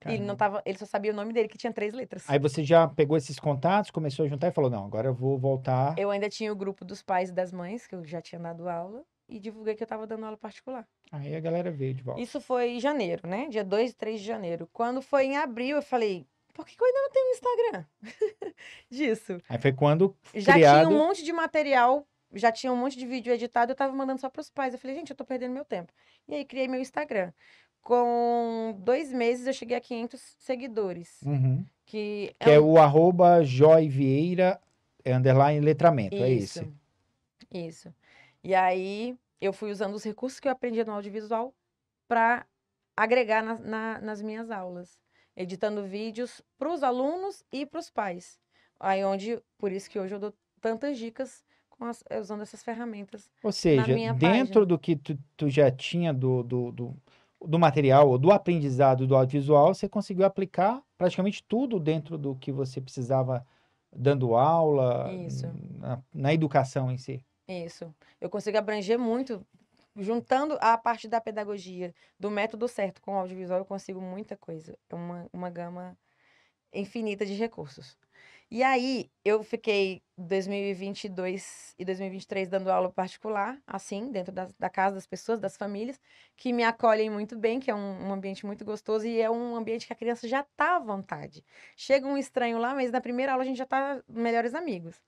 Ele não tava, ele só sabia o nome dele, que tinha três letras. Aí você já pegou esses contatos, começou a juntar e falou: não, agora eu vou voltar. Eu ainda tinha o grupo dos pais e das mães, que eu já tinha dado aula e divulguei que eu estava dando aula particular. Aí a galera veio de volta. Isso foi em janeiro, né? Dia 2 e 3 de janeiro. Quando foi em abril, eu falei, por que, eu ainda não tenho Instagram *laughs* disso? Aí foi quando Já criado... tinha um monte de material, já tinha um monte de vídeo editado, eu estava mandando só para os pais. Eu falei, gente, eu estou perdendo meu tempo. E aí criei meu Instagram. Com dois meses, eu cheguei a 500 seguidores. Uhum. Que, é, que é, é o arroba joivieira, é underline letramento, é isso. é esse? Isso. E aí eu fui usando os recursos que eu aprendi no audiovisual para agregar na, na, nas minhas aulas, editando vídeos para os alunos e para os pais. Aí onde, por isso que hoje eu dou tantas dicas as, eh, usando essas ferramentas. Ou seja, dentro página. do que tu, tu já tinha do, do, do, do material ou do aprendizado do audiovisual, você conseguiu aplicar praticamente tudo dentro do que você precisava, dando aula, na, na educação em si. Isso. Eu consigo abranger muito. Juntando a parte da pedagogia, do método certo com o audiovisual, eu consigo muita coisa. É uma, uma gama infinita de recursos. E aí, eu fiquei 2022 e 2023 dando aula particular, assim, dentro da, da casa das pessoas, das famílias, que me acolhem muito bem, que é um, um ambiente muito gostoso e é um ambiente que a criança já está à vontade. Chega um estranho lá, mas na primeira aula a gente já está melhores amigos.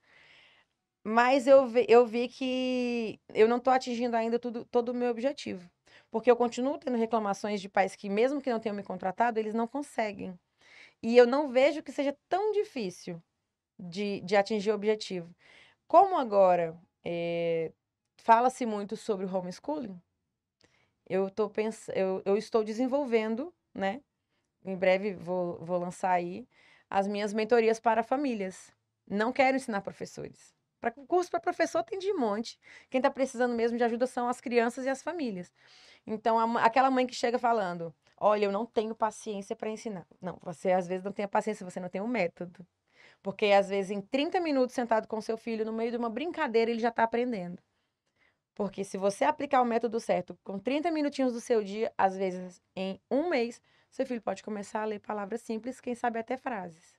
Mas eu vi, eu vi que eu não estou atingindo ainda tudo, todo o meu objetivo. Porque eu continuo tendo reclamações de pais que, mesmo que não tenham me contratado, eles não conseguem. E eu não vejo que seja tão difícil de, de atingir o objetivo. Como agora é, fala-se muito sobre o homeschooling, eu, tô pens... eu, eu estou desenvolvendo, né? Em breve vou, vou lançar aí as minhas mentorias para famílias. Não quero ensinar professores. Para concurso para professor tem de monte. Quem está precisando mesmo de ajuda são as crianças e as famílias. Então, a, aquela mãe que chega falando: Olha, eu não tenho paciência para ensinar. Não, você às vezes não tem a paciência, você não tem o um método. Porque às vezes, em 30 minutos sentado com seu filho, no meio de uma brincadeira, ele já está aprendendo. Porque se você aplicar o método certo com 30 minutinhos do seu dia, às vezes em um mês, seu filho pode começar a ler palavras simples, quem sabe até frases.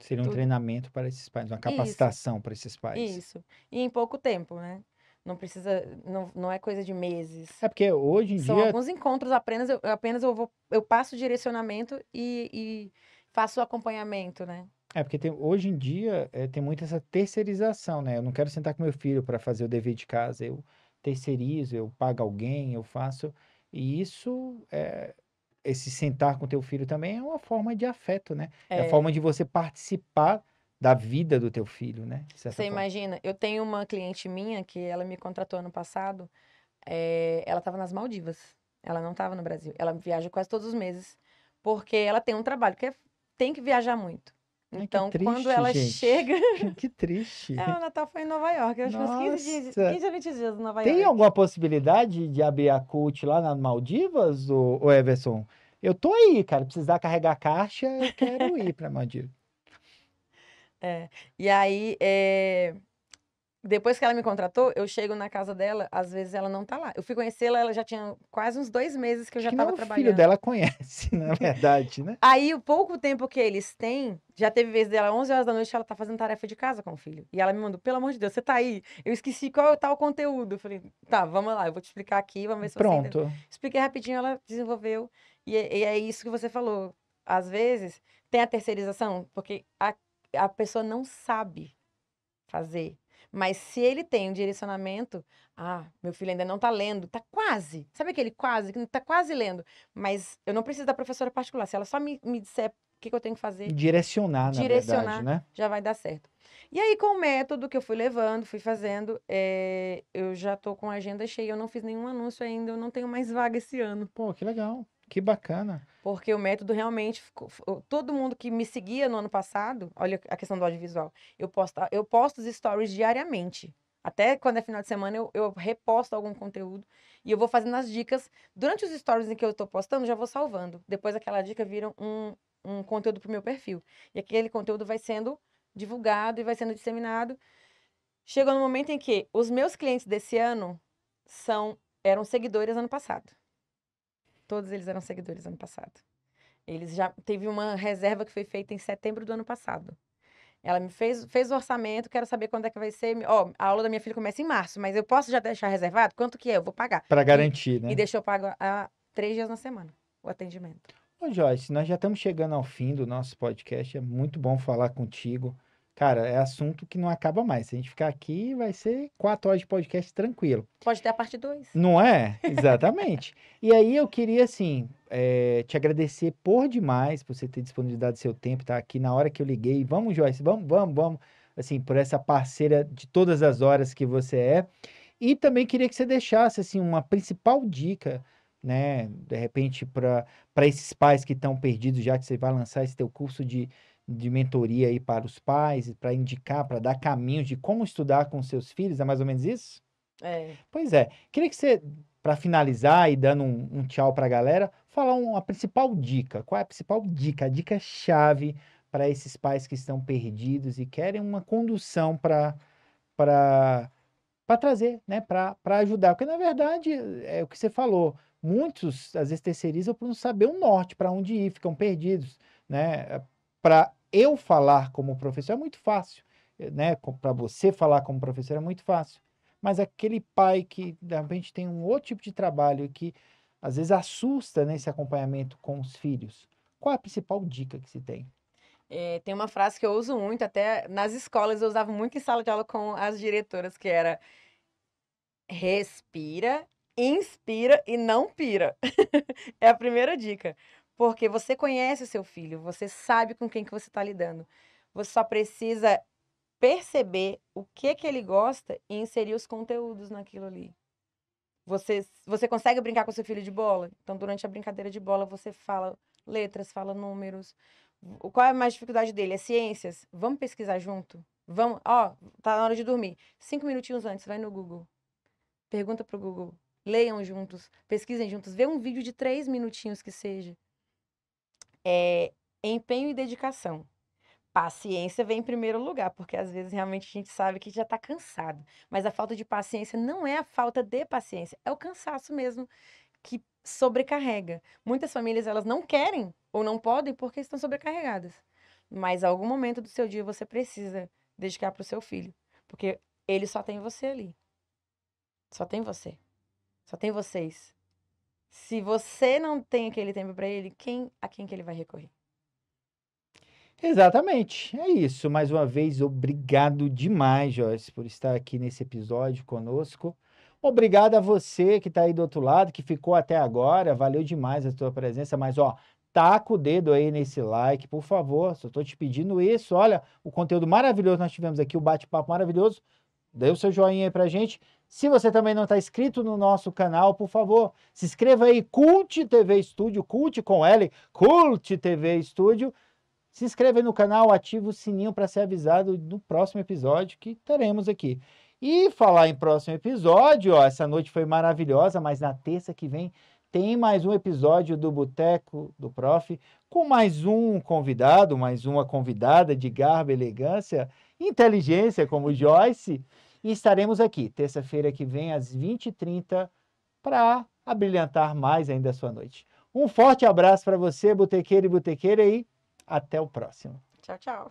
Seria um Tudo. treinamento para esses pais, uma capacitação Isso. para esses pais. Isso. E em pouco tempo, né? Não precisa, não, não é coisa de meses. É porque hoje em São dia. São alguns encontros apenas, eu, apenas eu, vou, eu passo direcionamento e, e faço o acompanhamento, né? É porque tem, hoje em dia é, tem muito essa terceirização, né? Eu não quero sentar com meu filho para fazer o dever de casa, eu terceirizo, eu pago alguém, eu faço. E isso é, esse sentar com teu filho também é uma forma de afeto, né? É, é a forma de você participar da vida do teu filho, né? Você forma. imagina, eu tenho uma cliente minha que ela me contratou ano passado, é, ela estava nas Maldivas, ela não estava no Brasil, ela viaja quase todos os meses, porque ela tem um trabalho que é, tem que viajar muito. Então, triste, quando ela gente. chega. *laughs* Que triste. É, o Natal foi em Nova York, acho que uns 15, 15 a 20 dias em Nova Tem York. Tem alguma possibilidade de abrir a cult lá nas Maldivas, ou, ou Everson? Eu tô aí, cara. Precisar carregar caixa, eu quero ir para Maldivas. *laughs* É. E aí, é depois que ela me contratou, eu chego na casa dela, às vezes ela não tá lá. Eu fui conhecê-la, ela já tinha quase uns dois meses que eu já que tava não, trabalhando. O filho dela conhece, *laughs* na verdade, né? Aí, o pouco tempo que eles têm, já teve vez dela, 11 horas da noite, ela tá fazendo tarefa de casa com o filho. E ela me mandou, pelo amor de Deus, você tá aí? Eu esqueci qual tá o conteúdo. Eu falei, tá, vamos lá, eu vou te explicar aqui, vamos ver se Pronto. você Pronto. Expliquei rapidinho, ela desenvolveu. E é, e é isso que você falou. Às vezes, tem a terceirização, porque a, a pessoa não sabe fazer mas se ele tem um direcionamento, ah, meu filho ainda não tá lendo, tá quase. Sabe aquele quase, que tá quase lendo. Mas eu não preciso da professora particular. Se ela só me, me disser o que, que eu tenho que fazer. Direcionar, na direcionar, verdade, né? já vai dar certo. E aí, com o método que eu fui levando, fui fazendo, é, eu já tô com a agenda cheia, eu não fiz nenhum anúncio ainda, eu não tenho mais vaga esse ano. Pô, que legal. Que bacana. Porque o método realmente ficou. Todo mundo que me seguia no ano passado, olha a questão do audiovisual, eu posto, eu posto os stories diariamente. Até quando é final de semana, eu, eu reposto algum conteúdo e eu vou fazendo as dicas. Durante os stories em que eu estou postando, já vou salvando. Depois aquela dica vira um, um conteúdo para o meu perfil. E aquele conteúdo vai sendo divulgado e vai sendo disseminado. Chegou no momento em que os meus clientes desse ano são eram seguidores ano passado. Todos eles eram seguidores ano passado. Eles já teve uma reserva que foi feita em setembro do ano passado. Ela me fez, fez o orçamento, quero saber quando é que vai ser. Ó, oh, a aula da minha filha começa em março, mas eu posso já deixar reservado? Quanto que é? Eu vou pagar. Para garantir, né? E deixou pago há três dias na semana o atendimento. Ô, Joyce, nós já estamos chegando ao fim do nosso podcast. É muito bom falar contigo. Cara, é assunto que não acaba mais. Se a gente ficar aqui, vai ser quatro horas de podcast tranquilo. Pode ter a parte 2. Não é? Exatamente. *laughs* e aí eu queria, assim, é, te agradecer por demais, por você ter disponibilidade do seu tempo, tá aqui na hora que eu liguei. Vamos, Joyce, vamos, vamos, vamos. Assim, por essa parceira de todas as horas que você é. E também queria que você deixasse, assim, uma principal dica né? De repente, para esses pais que estão perdidos, já que você vai lançar esse teu curso de, de mentoria aí para os pais, para indicar, para dar caminhos de como estudar com seus filhos, é mais ou menos isso? É. Pois é. Queria que você, para finalizar e dando um, um tchau para a galera, falar uma principal dica. Qual é a principal dica, a dica chave para esses pais que estão perdidos e querem uma condução para para trazer, né, para ajudar, porque na verdade é o que você falou, muitos às vezes terceirizam por não saber o norte, para onde ir, ficam perdidos, né? Para eu falar como professor é muito fácil, eh, né? Para você falar como professor é muito fácil. Mas aquele pai que de repente tem um outro tipo de trabalho que às vezes assusta nesse né, acompanhamento com os filhos. Qual é a principal dica que se tem? É, tem uma frase que eu uso muito, até nas escolas eu usava muito em sala de aula com as diretoras, que era respira, inspira e não pira. *laughs* é a primeira dica. Porque você conhece o seu filho, você sabe com quem que você está lidando. Você só precisa perceber o que que ele gosta e inserir os conteúdos naquilo ali. Você, você consegue brincar com seu filho de bola? Então, durante a brincadeira de bola, você fala letras, fala números. Qual é a mais dificuldade dele? É ciências? Vamos pesquisar junto? Vamos, ó, tá na hora de dormir. Cinco minutinhos antes, vai no Google. Pergunta pro Google. Leiam juntos, pesquisem juntos. Vê um vídeo de três minutinhos que seja é empenho e dedicação. Paciência vem em primeiro lugar, porque às vezes realmente a gente sabe que já está cansado. Mas a falta de paciência não é a falta de paciência, é o cansaço mesmo que sobrecarrega. Muitas famílias elas não querem ou não podem porque estão sobrecarregadas. Mas algum momento do seu dia você precisa dedicar para o seu filho, porque ele só tem você ali. Só tem você. Só tem vocês. Se você não tem aquele tempo para ele, quem a quem que ele vai recorrer? Exatamente, é isso. Mais uma vez, obrigado demais, Joyce, por estar aqui nesse episódio conosco. Obrigado a você que está aí do outro lado, que ficou até agora. Valeu demais a sua presença, mas ó, taca o dedo aí nesse like, por favor. Só estou te pedindo isso. Olha, o conteúdo maravilhoso que nós tivemos aqui, o bate-papo maravilhoso. Dê o seu joinha aí pra gente. Se você também não está inscrito no nosso canal, por favor, se inscreva aí, Cult TV estúdio Cult com L, Cult TV estúdio Se inscreva aí no canal, ative o sininho para ser avisado do próximo episódio que teremos aqui. E falar em próximo episódio, ó, essa noite foi maravilhosa, mas na terça que vem tem mais um episódio do Boteco do Prof, com mais um convidado, mais uma convidada de garbo, elegância, inteligência, como Joyce. E estaremos aqui terça-feira que vem, às 20h30, para abrilhantar mais ainda a sua noite. Um forte abraço para você, botequeiro e botequeira, e até o próximo. Tchau, tchau.